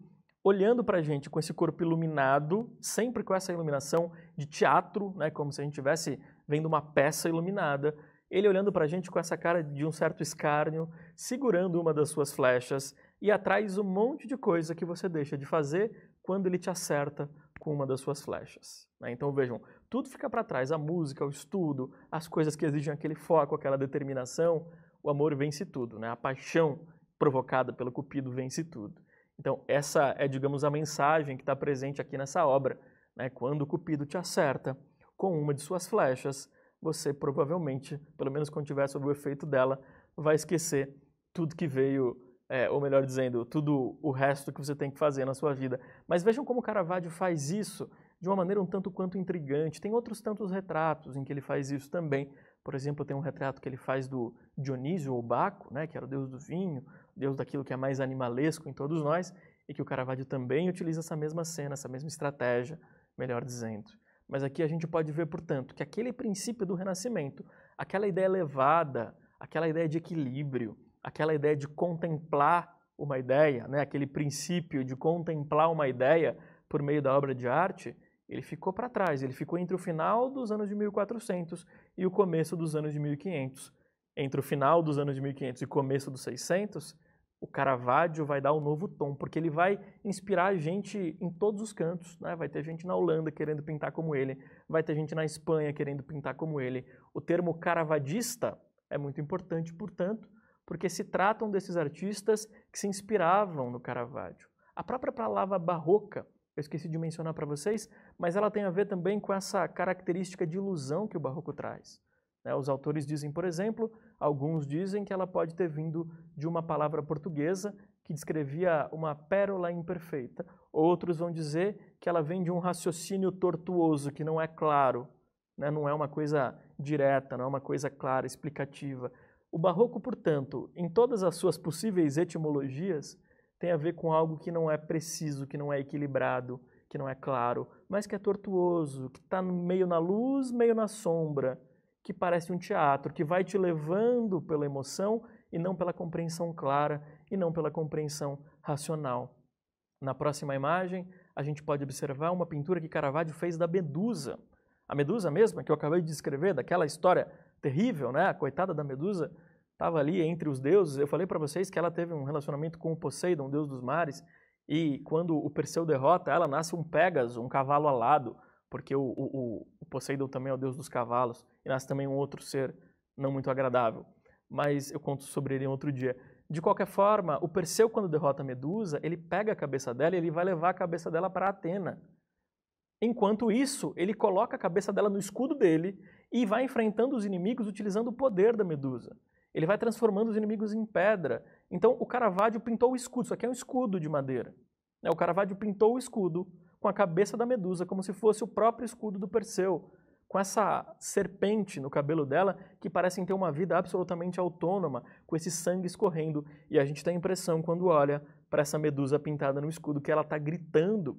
olhando para a gente com esse corpo iluminado, sempre com essa iluminação de teatro, né, como se a gente estivesse vendo uma peça iluminada. Ele olhando para a gente com essa cara de um certo escárnio, segurando uma das suas flechas e atrás um monte de coisa que você deixa de fazer quando ele te acerta com uma das suas flechas. Né? Então vejam, tudo fica para trás, a música, o estudo, as coisas que exigem aquele foco, aquela determinação, o amor vence tudo, né? a paixão provocada pelo cupido vence tudo. Então essa é, digamos, a mensagem que está presente aqui nessa obra. Né? Quando o cupido te acerta com uma de suas flechas, você provavelmente, pelo menos quando estiver sob o efeito dela, vai esquecer tudo que veio é, ou melhor dizendo, tudo o resto que você tem que fazer na sua vida. Mas vejam como Caravaggio faz isso de uma maneira um tanto quanto intrigante. Tem outros tantos retratos em que ele faz isso também. Por exemplo, tem um retrato que ele faz do Dionísio ou Baco, né, que era o deus do vinho, deus daquilo que é mais animalesco em todos nós, e que o Caravaggio também utiliza essa mesma cena, essa mesma estratégia, melhor dizendo. Mas aqui a gente pode ver, portanto, que aquele princípio do Renascimento, aquela ideia elevada, aquela ideia de equilíbrio, aquela ideia de contemplar uma ideia, né, aquele princípio de contemplar uma ideia por meio da obra de arte, ele ficou para trás, ele ficou entre o final dos anos de 1400 e o começo dos anos de 1500. Entre o final dos anos de 1500 e começo dos 600, o Caravaggio vai dar um novo tom, porque ele vai inspirar a gente em todos os cantos. Né? Vai ter gente na Holanda querendo pintar como ele, vai ter gente na Espanha querendo pintar como ele. O termo caravadista é muito importante, portanto, porque se tratam desses artistas que se inspiravam no Caravaggio. A própria palavra barroca, eu esqueci de mencionar para vocês, mas ela tem a ver também com essa característica de ilusão que o barroco traz. Né? Os autores dizem, por exemplo, alguns dizem que ela pode ter vindo de uma palavra portuguesa que descrevia uma pérola imperfeita. Outros vão dizer que ela vem de um raciocínio tortuoso, que não é claro, né? não é uma coisa direta, não é uma coisa clara, explicativa. O barroco, portanto, em todas as suas possíveis etimologias, tem a ver com algo que não é preciso, que não é equilibrado, que não é claro, mas que é tortuoso, que está meio na luz, meio na sombra, que parece um teatro, que vai te levando pela emoção e não pela compreensão clara e não pela compreensão racional. Na próxima imagem, a gente pode observar uma pintura que Caravaggio fez da Medusa. A Medusa mesma, que eu acabei de descrever, daquela história terrível, né? A coitada da Medusa estava ali entre os deuses. Eu falei para vocês que ela teve um relacionamento com o Poseidon, deus dos mares, e quando o Perseu derrota ela, nasce um Pegaso, um cavalo alado, porque o, o, o Poseidon também é o deus dos cavalos, e nasce também um outro ser não muito agradável. Mas eu conto sobre ele em outro dia. De qualquer forma, o Perseu, quando derrota Medusa, ele pega a cabeça dela e ele vai levar a cabeça dela para Atena. Enquanto isso, ele coloca a cabeça dela no escudo dele e vai enfrentando os inimigos utilizando o poder da Medusa. Ele vai transformando os inimigos em pedra. Então o Caravaggio pintou o escudo, isso aqui é um escudo de madeira. Né? O Caravaggio pintou o escudo com a cabeça da medusa, como se fosse o próprio escudo do Perseu, com essa serpente no cabelo dela, que parecem ter uma vida absolutamente autônoma, com esse sangue escorrendo. E a gente tem a impressão, quando olha para essa medusa pintada no escudo, que ela está gritando.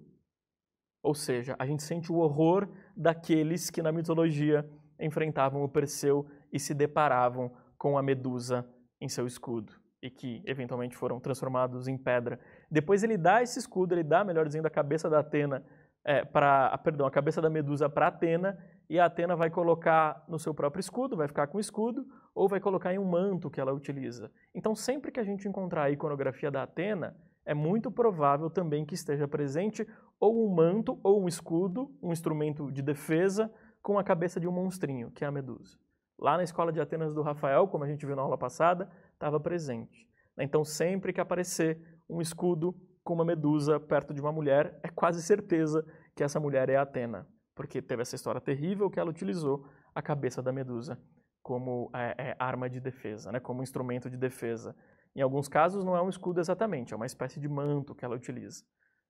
Ou seja, a gente sente o horror daqueles que na mitologia enfrentavam o Perseu e se deparavam com a Medusa em seu escudo e que eventualmente foram transformados em pedra. Depois ele dá esse escudo, ele dá, melhor dizendo, a cabeça da Atena é, para, perdão, a cabeça da Medusa para Atena e a Atena vai colocar no seu próprio escudo, vai ficar com o escudo ou vai colocar em um manto que ela utiliza. Então sempre que a gente encontrar a iconografia da Atena, é muito provável também que esteja presente ou um manto ou um escudo, um instrumento de defesa com a cabeça de um monstrinho, que é a Medusa. Lá na escola de Atenas do Rafael, como a gente viu na aula passada, estava presente. Né? Então, sempre que aparecer um escudo com uma medusa perto de uma mulher, é quase certeza que essa mulher é Atena, porque teve essa história terrível que ela utilizou a cabeça da medusa como é, é, arma de defesa, né, como instrumento de defesa. Em alguns casos, não é um escudo exatamente, é uma espécie de manto que ela utiliza.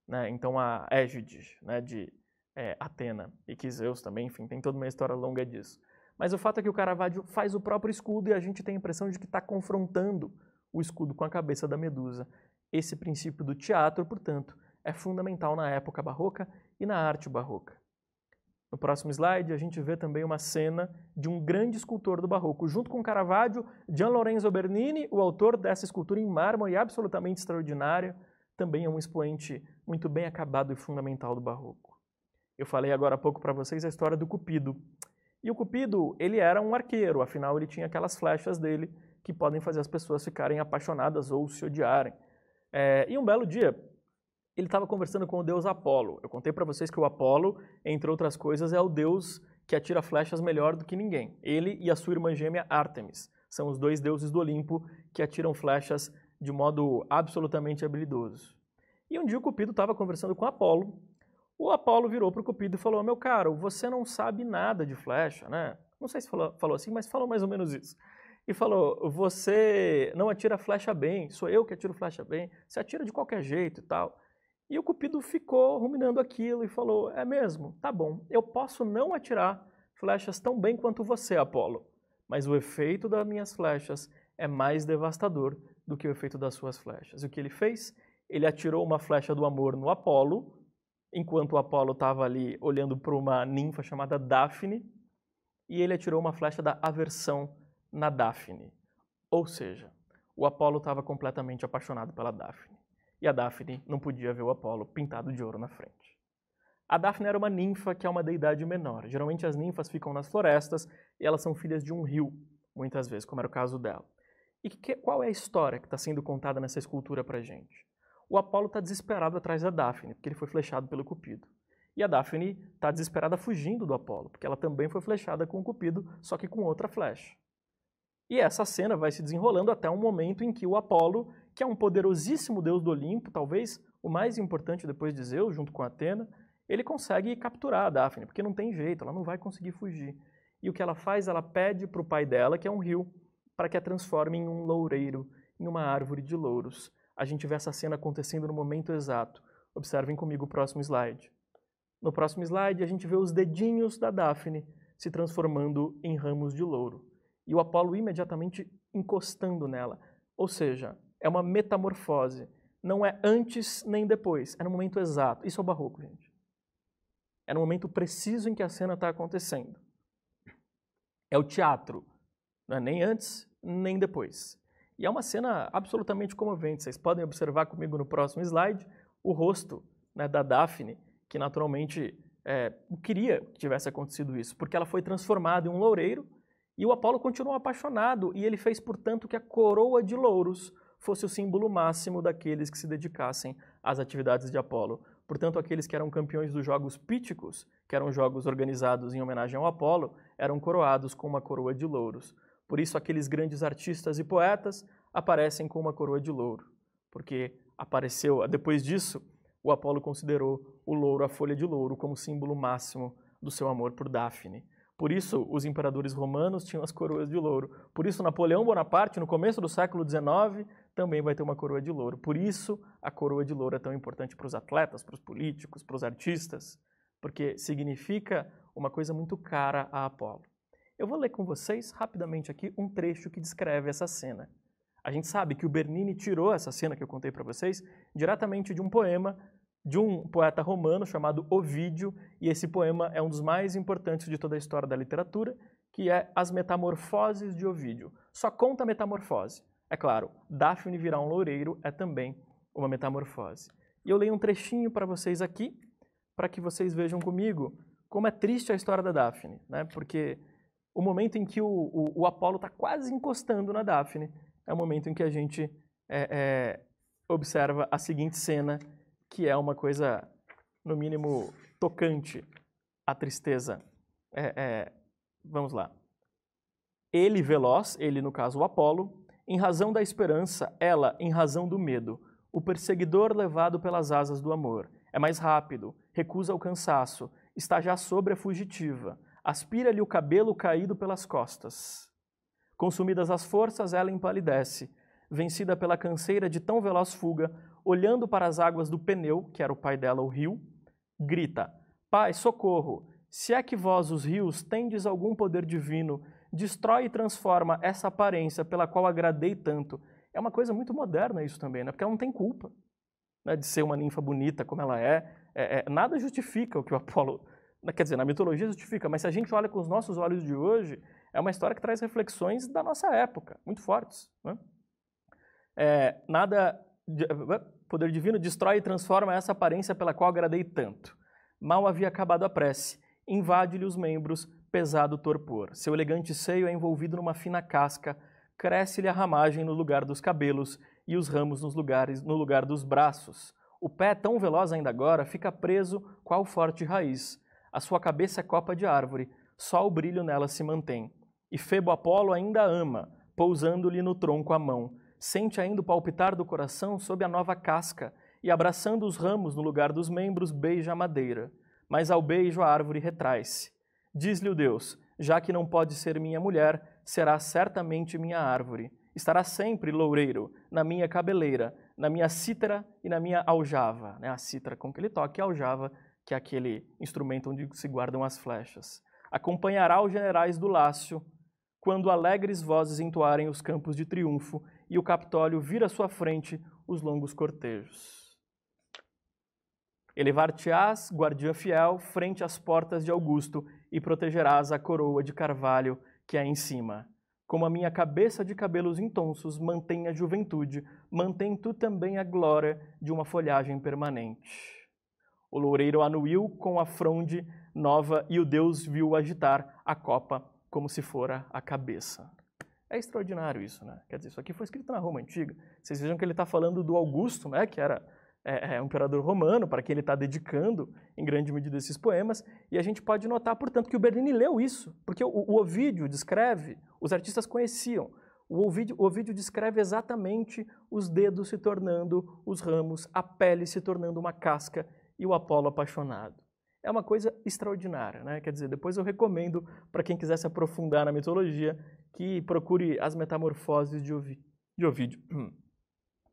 Né? Então, a égide né, de é, Atena e que Zeus também, enfim, tem toda uma história longa disso. Mas o fato é que o Caravaggio faz o próprio escudo e a gente tem a impressão de que está confrontando o escudo com a cabeça da medusa. Esse princípio do teatro, portanto, é fundamental na época barroca e na arte barroca. No próximo slide, a gente vê também uma cena de um grande escultor do Barroco. Junto com Caravaggio, Gian Lorenzo Bernini, o autor dessa escultura em mármore absolutamente extraordinária, também é um expoente muito bem acabado e fundamental do Barroco. Eu falei agora há pouco para vocês a história do Cupido. E o Cupido, ele era um arqueiro, afinal ele tinha aquelas flechas dele que podem fazer as pessoas ficarem apaixonadas ou se odiarem. É, e um belo dia, ele estava conversando com o deus Apolo. Eu contei para vocês que o Apolo, entre outras coisas, é o deus que atira flechas melhor do que ninguém. Ele e a sua irmã gêmea Artemis são os dois deuses do Olimpo que atiram flechas de modo absolutamente habilidoso. E um dia o Cupido estava conversando com Apolo o Apolo virou para o Cupido e falou: Meu caro, você não sabe nada de flecha, né? Não sei se falou, falou assim, mas falou mais ou menos isso. E falou: Você não atira flecha bem, sou eu que atiro flecha bem, você atira de qualquer jeito e tal. E o Cupido ficou ruminando aquilo e falou: É mesmo, tá bom, eu posso não atirar flechas tão bem quanto você, Apolo, mas o efeito das minhas flechas é mais devastador do que o efeito das suas flechas. E o que ele fez? Ele atirou uma flecha do amor no Apolo enquanto o Apolo estava ali olhando para uma ninfa chamada Daphne, e ele atirou uma flecha da aversão na Daphne. Ou seja, o Apolo estava completamente apaixonado pela Daphne, e a Daphne não podia ver o Apolo pintado de ouro na frente. A Daphne era uma ninfa que é uma deidade menor. Geralmente as ninfas ficam nas florestas e elas são filhas de um rio, muitas vezes, como era o caso dela. E que, qual é a história que está sendo contada nessa escultura para gente? o Apolo está desesperado atrás da Daphne, porque ele foi flechado pelo Cupido. E a Daphne está desesperada fugindo do Apolo, porque ela também foi flechada com o Cupido, só que com outra flecha. E essa cena vai se desenrolando até um momento em que o Apolo, que é um poderosíssimo deus do Olimpo, talvez o mais importante depois de Zeus, junto com Atena, ele consegue capturar a Daphne, porque não tem jeito, ela não vai conseguir fugir. E o que ela faz? Ela pede para o pai dela, que é um rio, para que a transforme em um loureiro, em uma árvore de louros a gente vê essa cena acontecendo no momento exato. Observem comigo o próximo slide. No próximo slide, a gente vê os dedinhos da Daphne se transformando em ramos de louro e o Apolo imediatamente encostando nela. Ou seja, é uma metamorfose. Não é antes nem depois, é no momento exato. Isso é o barroco, gente. É no momento preciso em que a cena está acontecendo. É o teatro. Não é nem antes, nem depois. E é uma cena absolutamente comovente. Vocês podem observar comigo no próximo slide o rosto né, da Daphne, que naturalmente é, queria que tivesse acontecido isso, porque ela foi transformada em um loureiro e o Apolo continuou apaixonado e ele fez, portanto, que a coroa de louros fosse o símbolo máximo daqueles que se dedicassem às atividades de Apolo. Portanto, aqueles que eram campeões dos Jogos Píticos, que eram jogos organizados em homenagem ao Apolo, eram coroados com uma coroa de louros. Por isso, aqueles grandes artistas e poetas aparecem com uma coroa de louro, porque apareceu, depois disso, o Apolo considerou o louro, a folha de louro, como símbolo máximo do seu amor por Daphne. Por isso, os imperadores romanos tinham as coroas de louro. Por isso, Napoleão Bonaparte, no começo do século XIX, também vai ter uma coroa de louro. Por isso, a coroa de louro é tão importante para os atletas, para os políticos, para os artistas, porque significa uma coisa muito cara a Apolo. Eu vou ler com vocês rapidamente aqui um trecho que descreve essa cena. A gente sabe que o Bernini tirou essa cena que eu contei para vocês diretamente de um poema de um poeta romano chamado Ovídio, e esse poema é um dos mais importantes de toda a história da literatura, que é As Metamorfoses de Ovídio. Só conta metamorfose. É claro, Daphne virar um loureiro é também uma metamorfose. E eu leio um trechinho para vocês aqui, para que vocês vejam comigo como é triste a história da Daphne, né? Porque o momento em que o, o, o Apolo está quase encostando na Daphne é o momento em que a gente é, é, observa a seguinte cena, que é uma coisa, no mínimo, tocante à tristeza. É, é vamos lá. Ele, veloz, ele no caso o Apolo, em razão da esperança, ela em razão do medo, o perseguidor levado pelas asas do amor. É mais rápido, recusa o cansaço, está já sobre a fugitiva aspira-lhe o cabelo caído pelas costas. Consumidas as forças, ela empalidece, vencida pela canseira de tão veloz fuga, olhando para as águas do pneu, que era o pai dela, o rio, grita: Pai, socorro! Se é que vós, os rios, tendes algum poder divino, destrói e transforma essa aparência pela qual agradei tanto. É uma coisa muito moderna isso também, né? Porque ela não tem culpa né? de ser uma ninfa bonita como ela é. é, é nada justifica o que o Apolo quer dizer, na mitologia justifica, mas se a gente olha com os nossos olhos de hoje, é uma história que traz reflexões da nossa época, muito fortes. Né? É, nada. Poder divino destrói e transforma essa aparência pela qual agradei tanto. Mal havia acabado a prece, invade-lhe os membros, pesado torpor. Seu elegante seio é envolvido numa fina casca, cresce-lhe a ramagem no lugar dos cabelos e os ramos nos lugares, no lugar dos braços. O pé, tão veloz ainda agora, fica preso qual forte raiz a sua cabeça é copa de árvore, só o brilho nela se mantém. E Febo Apolo ainda ama, pousando-lhe no tronco a mão. Sente ainda o palpitar do coração sob a nova casca, e abraçando os ramos no lugar dos membros, beija a madeira. Mas ao beijo a árvore retrai-se. Diz-lhe o Deus: Já que não pode ser minha mulher, será certamente minha árvore. Estará sempre loureiro, na minha cabeleira, na minha cítara e na minha aljava. Né? A cítara com que ele toca e a aljava que é aquele instrumento onde se guardam as flechas. Acompanhará os generais do Lácio quando alegres vozes entoarem os campos de triunfo e o Capitólio vira à sua frente os longos cortejos. Elevar-te-ás, guardiã fiel, frente às portas de Augusto e protegerás a coroa de carvalho que há é em cima. Como a minha cabeça de cabelos intonsos mantém a juventude, mantém tu também a glória de uma folhagem permanente. O loureiro anuiu com a fronde nova e o Deus viu agitar a copa como se fora a cabeça. É extraordinário isso, né? Quer dizer, isso aqui foi escrito na Roma Antiga. Vocês vejam que ele está falando do Augusto, né? Que era é, é, um imperador romano, para quem ele está dedicando em grande medida esses poemas. E a gente pode notar, portanto, que o Bernini leu isso, porque o, o Ovídio descreve, os artistas conheciam, o Ovídio, o Ovídio, descreve exatamente os dedos se tornando os ramos, a pele se tornando uma casca e o Apolo apaixonado. É uma coisa extraordinária, né? Quer dizer, depois eu recomendo para quem quiser se aprofundar na mitologia que procure as metamorfoses de, Ovi de Ovídio. (clears throat)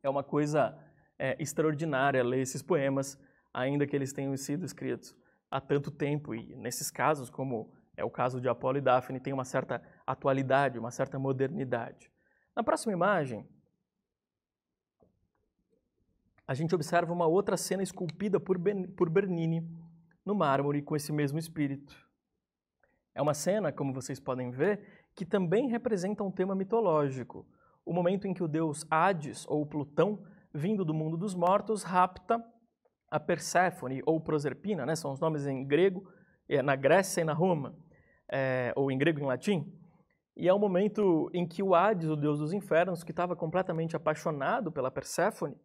É uma coisa é, extraordinária ler esses poemas, ainda que eles tenham sido escritos há tanto tempo e nesses casos, como é o caso de Apolo e Daphne, tem uma certa atualidade, uma certa modernidade. Na próxima imagem, a gente observa uma outra cena esculpida por, ben, por Bernini no mármore com esse mesmo espírito. É uma cena, como vocês podem ver, que também representa um tema mitológico, o momento em que o deus Hades, ou Plutão, vindo do mundo dos mortos, rapta a Perséfone, ou Proserpina, né? são os nomes em grego, eh, na Grécia e na Roma, é, ou em grego e em latim. E é o momento em que o Hades, o deus dos infernos, que estava completamente apaixonado pela Perséfone,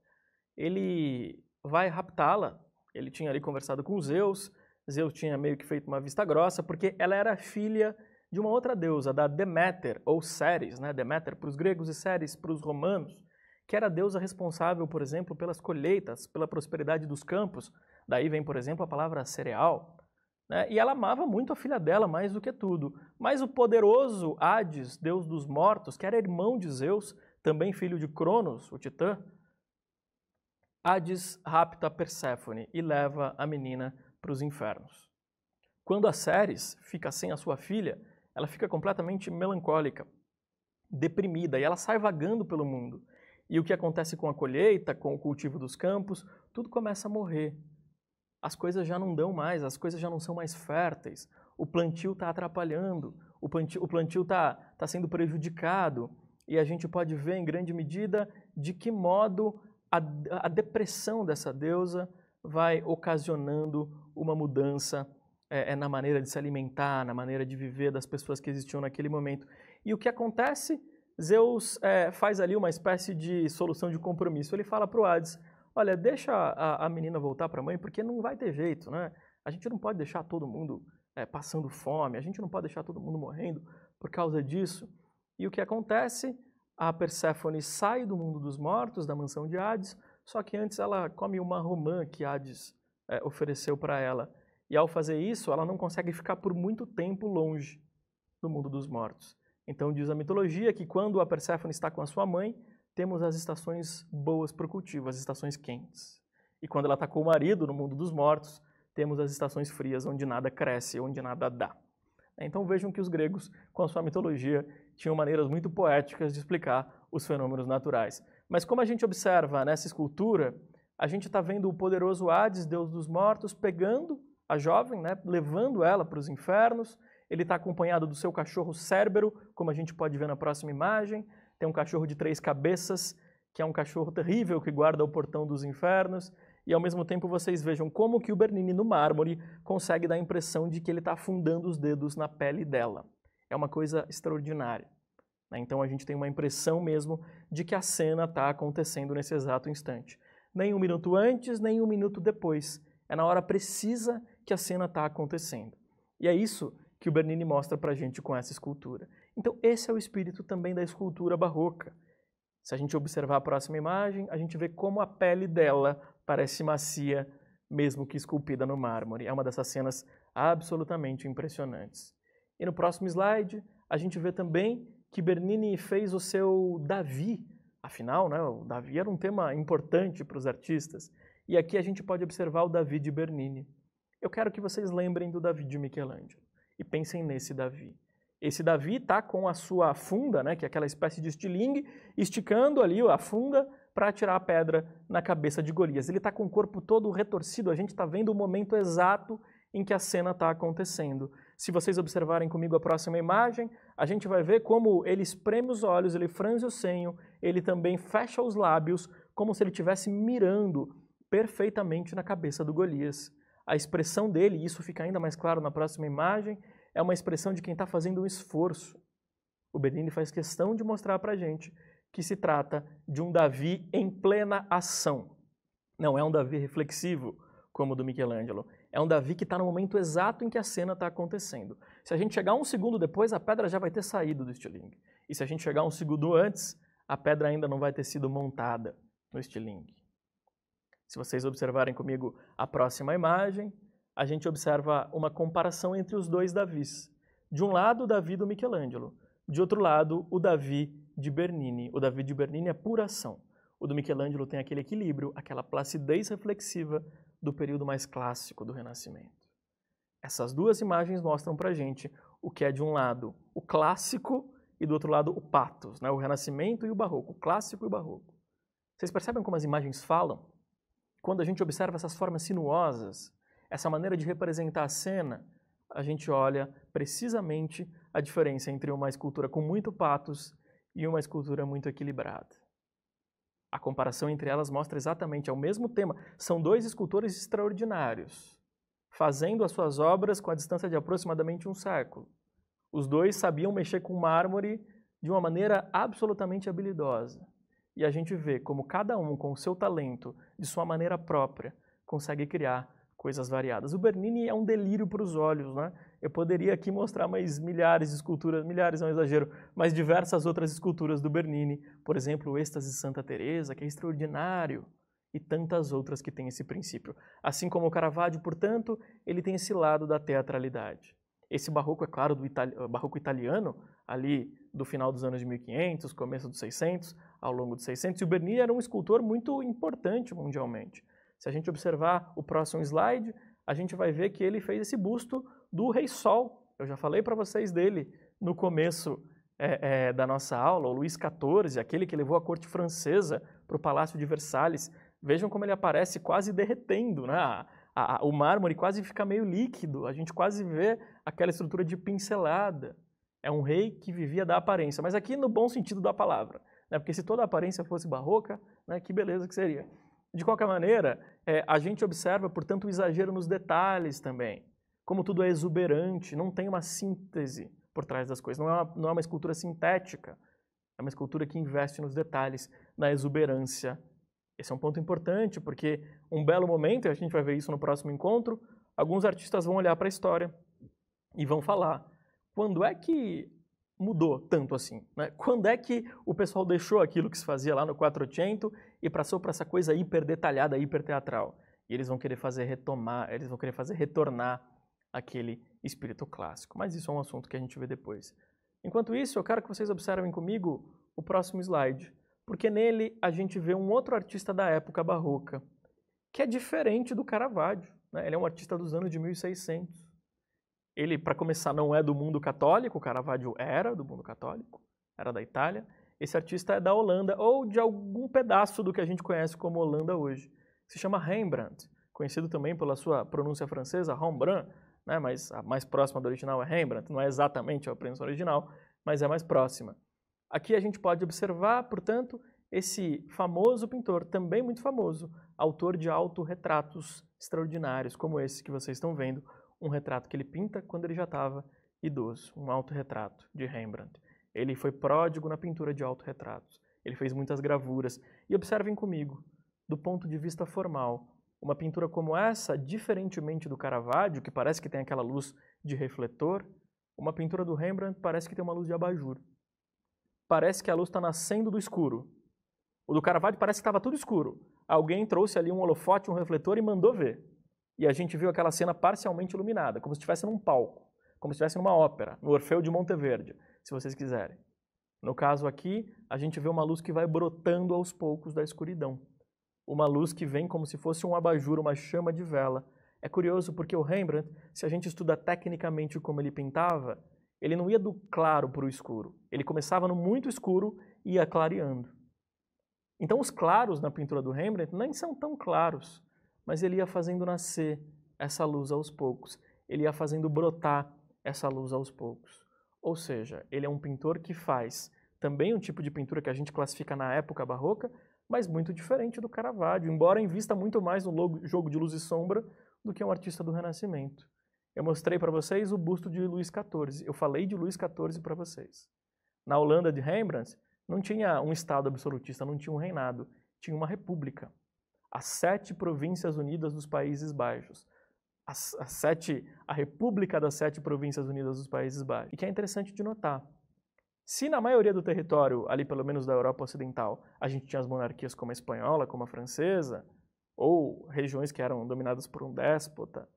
ele vai raptá-la. Ele tinha ali conversado com Zeus, Zeus tinha meio que feito uma vista grossa, porque ela era filha de uma outra deusa, da Deméter, ou Ceres, né? Deméter para os gregos e Ceres para os romanos, que era a deusa responsável, por exemplo, pelas colheitas, pela prosperidade dos campos. Daí vem, por exemplo, a palavra cereal. Né? E ela amava muito a filha dela mais do que tudo. Mas o poderoso Hades, deus dos mortos, que era irmão de Zeus, também filho de Cronos, o titã, Hades rapta Perséfone e leva a menina para os infernos. Quando a Ceres fica sem a sua filha, ela fica completamente melancólica, deprimida, e ela sai vagando pelo mundo. E o que acontece com a colheita, com o cultivo dos campos, tudo começa a morrer. As coisas já não dão mais, as coisas já não são mais férteis, o plantio está atrapalhando, o plantio está tá sendo prejudicado, e a gente pode ver em grande medida de que modo a, a depressão dessa deusa vai ocasionando uma mudança é, é, na maneira de se alimentar, na maneira de viver das pessoas que existiam naquele momento. E o que acontece? Zeus é, faz ali uma espécie de solução de compromisso. Ele fala para o Hades: olha, deixa a, a menina voltar para a mãe, porque não vai ter jeito, né? A gente não pode deixar todo mundo é, passando fome, a gente não pode deixar todo mundo morrendo por causa disso. E o que acontece? a Perséfone sai do mundo dos mortos, da mansão de Hades, só que antes ela come uma romã que Hades é, ofereceu para ela. E ao fazer isso, ela não consegue ficar por muito tempo longe do mundo dos mortos. Então diz a mitologia que quando a Perséfone está com a sua mãe, temos as estações boas para o cultivo, as estações quentes. E quando ela está com o marido no mundo dos mortos, temos as estações frias, onde nada cresce, onde nada dá. Né? Então vejam que os gregos, com a sua mitologia, tinham maneiras muito poéticas de explicar os fenômenos naturais. Mas como a gente observa nessa escultura, a gente está vendo o poderoso Hades, deus dos mortos, pegando a jovem, né, levando ela para os infernos. Ele está acompanhado do seu cachorro Cérbero, como a gente pode ver na próxima imagem. Tem um cachorro de três cabeças, que é um cachorro terrível que guarda o portão dos infernos e ao mesmo tempo vocês vejam como que o Bernini no mármore consegue dar a impressão de que ele está afundando os dedos na pele dela. É uma coisa extraordinária. Né? Então a gente tem uma impressão mesmo de que a cena está acontecendo nesse exato instante. Nem um minuto antes, nem um minuto depois. É na hora precisa que a cena está acontecendo. E é isso que o Bernini mostra para a gente com essa escultura. Então esse é o espírito também da escultura barroca. Se a gente observar a próxima imagem, a gente vê como a pele dela parece macia, mesmo que esculpida no mármore. É uma dessas cenas absolutamente impressionantes. E no próximo slide, a gente vê também que Bernini fez o seu Davi. Afinal, né, o Davi era um tema importante para os artistas. E aqui a gente pode observar o Davi de Bernini. Eu quero que vocês lembrem do Davi de Michelangelo e pensem nesse Davi. Esse Davi está com a sua funda, né, que é aquela espécie de estilingue, esticando ali a funda para tirar a pedra na cabeça de Golias. Ele está com o corpo todo retorcido, a gente está vendo o momento exato em que a cena está acontecendo. Se vocês observarem comigo a próxima imagem, a gente vai ver como ele espreme os olhos, ele franze o senho, ele também fecha os lábios, como se ele estivesse mirando perfeitamente na cabeça do Golias. A expressão dele, e isso fica ainda mais claro na próxima imagem, é uma expressão de quem está fazendo um esforço. O Bernini faz questão de mostrar para a gente que se trata de um Davi em plena ação. Não é um Davi reflexivo, como o do Michelangelo. É um Davi que está no momento exato em que a cena está acontecendo. Se a gente chegar um segundo depois, a pedra já vai ter saído do estilingue. E se a gente chegar um segundo antes, a pedra ainda não vai ter sido montada no estilingue. Se vocês observarem comigo a próxima imagem, a gente observa uma comparação entre os dois Davis. De um lado, o Davi do Michelangelo. De outro lado, o Davi de Bernini. O David de Bernini é pura ação. O do Michelangelo tem aquele equilíbrio, aquela placidez reflexiva do período mais clássico do Renascimento. Essas duas imagens mostram para gente o que é de um lado o clássico e do outro lado o patos, né? o Renascimento e o Barroco, o clássico e o Barroco. Vocês percebem como as imagens falam? Quando a gente observa essas formas sinuosas, essa maneira de representar a cena, a gente olha precisamente a diferença entre uma escultura com muito patos e uma escultura muito equilibrada. A comparação entre elas mostra exatamente ao é mesmo tema. São dois escultores extraordinários, fazendo as suas obras com a distância de aproximadamente um século. Os dois sabiam mexer com mármore de uma maneira absolutamente habilidosa. E a gente vê como cada um, com o seu talento, de sua maneira própria, consegue criar coisas variadas. O Bernini é um delírio para os olhos, né? Eu poderia aqui mostrar mais milhares de esculturas, milhares é um exagero, mas diversas outras esculturas do Bernini, por exemplo, o Êxtase Santa Teresa, que é extraordinário, e tantas outras que têm esse princípio. Assim como o Caravaggio, portanto, ele tem esse lado da teatralidade. Esse barroco, é claro, do itali ah, barroco italiano, ali do final dos anos de 1500, começo dos 600, ao longo dos 600, e o Bernini era um escultor muito importante mundialmente. Se a gente observar o próximo slide, a gente vai ver que ele fez esse busto do Rei Sol. Eu já falei para vocês dele no começo é, é, da nossa aula, o Luís XIV, aquele que levou a corte francesa para o Palácio de Versalhes. Vejam como ele aparece quase derretendo, né? A, a, o mármore quase fica meio líquido, a gente quase vê aquela estrutura de pincelada. É um rei que vivia da aparência, mas aqui no bom sentido da palavra, né? porque se toda a aparência fosse barroca, né? que beleza que seria. De qualquer maneira, é, a gente observa, portanto, o exagero nos detalhes também. Como tudo é exuberante, não tem uma síntese por trás das coisas, não é uma, não é uma escultura sintética, é uma escultura que investe nos detalhes, na exuberância. Esse é um ponto importante, porque um belo momento, e a gente vai ver isso no próximo encontro, alguns artistas vão olhar para a história e vão falar: quando é que mudou tanto assim? Né? Quando é que o pessoal deixou aquilo que se fazia lá no 400 e passou para essa coisa hiper detalhada, hiper teatral? E eles vão querer fazer retomar, eles vão querer fazer retornar aquele espírito clássico. Mas isso é um assunto que a gente vê depois. Enquanto isso, eu quero que vocês observem comigo o próximo slide, porque nele a gente vê um outro artista da época barroca, que é diferente do Caravaggio. Né? Ele é um artista dos anos de 1600. Ele, para começar, não é do mundo católico, o Caravaggio era do mundo católico, era da Itália. Esse artista é da Holanda, ou de algum pedaço do que a gente conhece como Holanda hoje. Se chama Rembrandt, conhecido também pela sua pronúncia francesa, Rembrandt, né? mas a mais próxima do original é Rembrandt, não é exatamente a apreensão original, mas é mais próxima. Aqui a gente pode observar, portanto, esse famoso pintor, também muito famoso, autor de autorretratos extraordinários, como esse que vocês estão vendo, um retrato que ele pinta quando ele já estava idoso, um autorretrato de Rembrandt. Ele foi pródigo na pintura de autorretratos, ele fez muitas gravuras. E observem comigo, do ponto de vista formal, uma pintura como essa, diferentemente do Caravaggio, que parece que tem aquela luz de refletor, uma pintura do Rembrandt parece que tem uma luz de abajur. Parece que a luz está nascendo do escuro. O do Caravaggio parece que estava tudo escuro. Alguém trouxe ali um holofote, um refletor e mandou ver. E a gente viu aquela cena parcialmente iluminada, como se estivesse num palco, como se estivesse numa ópera, no Orfeu de Monteverde, se vocês quiserem. No caso aqui, a gente vê uma luz que vai brotando aos poucos da escuridão uma luz que vem como se fosse um abajur, uma chama de vela. É curioso porque o Rembrandt, se a gente estuda tecnicamente como ele pintava, ele não ia do claro para o escuro. Ele começava no muito escuro e ia clareando. Então, os claros na pintura do Rembrandt nem são tão claros, mas ele ia fazendo nascer essa luz aos poucos. Ele ia fazendo brotar essa luz aos poucos. Ou seja, ele é um pintor que faz também um tipo de pintura que a gente classifica na época barroca, mas muito diferente do Caravaggio, embora invista muito mais no logo, jogo de luz e sombra do que um artista do Renascimento. Eu mostrei para vocês o busto de Luís XIV, eu falei de Luís XIV para vocês. Na Holanda de Rembrandt, não tinha um Estado absolutista, não tinha um reinado, tinha uma república. As sete províncias unidas dos Países Baixos. As, as sete, a República das Sete Províncias Unidas dos Países Baixos. E que é interessante de notar, se na maioria do território, ali pelo menos da Europa Ocidental, a gente tinha as monarquias como a espanhola, como a francesa, ou regiões que eram dominadas por um déspota,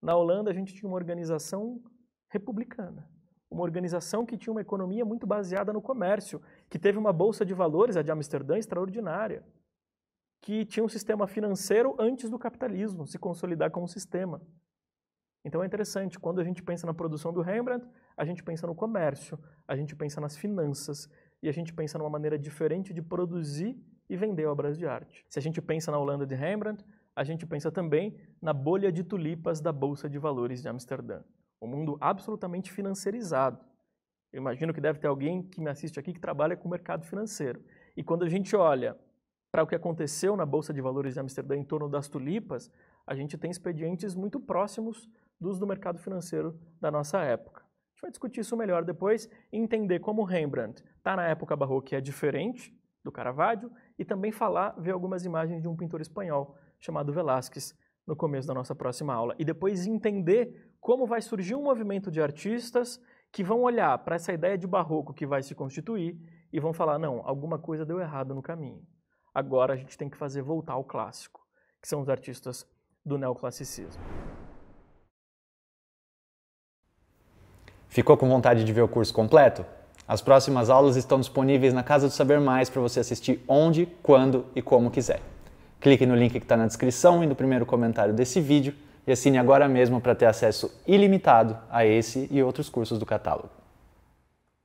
na Holanda a gente tinha uma organização republicana, uma organização que tinha uma economia muito baseada no comércio, que teve uma bolsa de valores, a de Amsterdã, extraordinária, que tinha um sistema financeiro antes do capitalismo se consolidar como sistema. Então é interessante, quando a gente pensa na produção do Rembrandt, a gente pensa no comércio, a gente pensa nas finanças e a gente pensa numa maneira diferente de produzir e vender obras de arte. Se a gente pensa na Holanda de Rembrandt, a gente pensa também na bolha de tulipas da Bolsa de Valores de Amsterdã. Um mundo absolutamente financiarizado. Eu imagino que deve ter alguém que me assiste aqui que trabalha com o mercado financeiro. E quando a gente olha para o que aconteceu na Bolsa de Valores de Amsterdã em torno das tulipas, a gente tem expedientes muito próximos dos do mercado financeiro da nossa época. A gente vai discutir isso melhor depois e entender como Rembrandt está na época barroca e é diferente do Caravaggio e também falar, ver algumas imagens de um pintor espanhol chamado Velázquez no começo da nossa próxima aula e depois entender como vai surgir um movimento de artistas que vão olhar para essa ideia de barroco que vai se constituir e vão falar: não, alguma coisa deu errado no caminho. Agora a gente tem que fazer voltar ao clássico, que são os artistas do neoclassicismo. Ficou com vontade de ver o curso completo? As próximas aulas estão disponíveis na Casa do Saber Mais para você assistir onde, quando e como quiser. Clique no link que está na descrição e no primeiro comentário desse vídeo e assine agora mesmo para ter acesso ilimitado a esse e outros cursos do catálogo.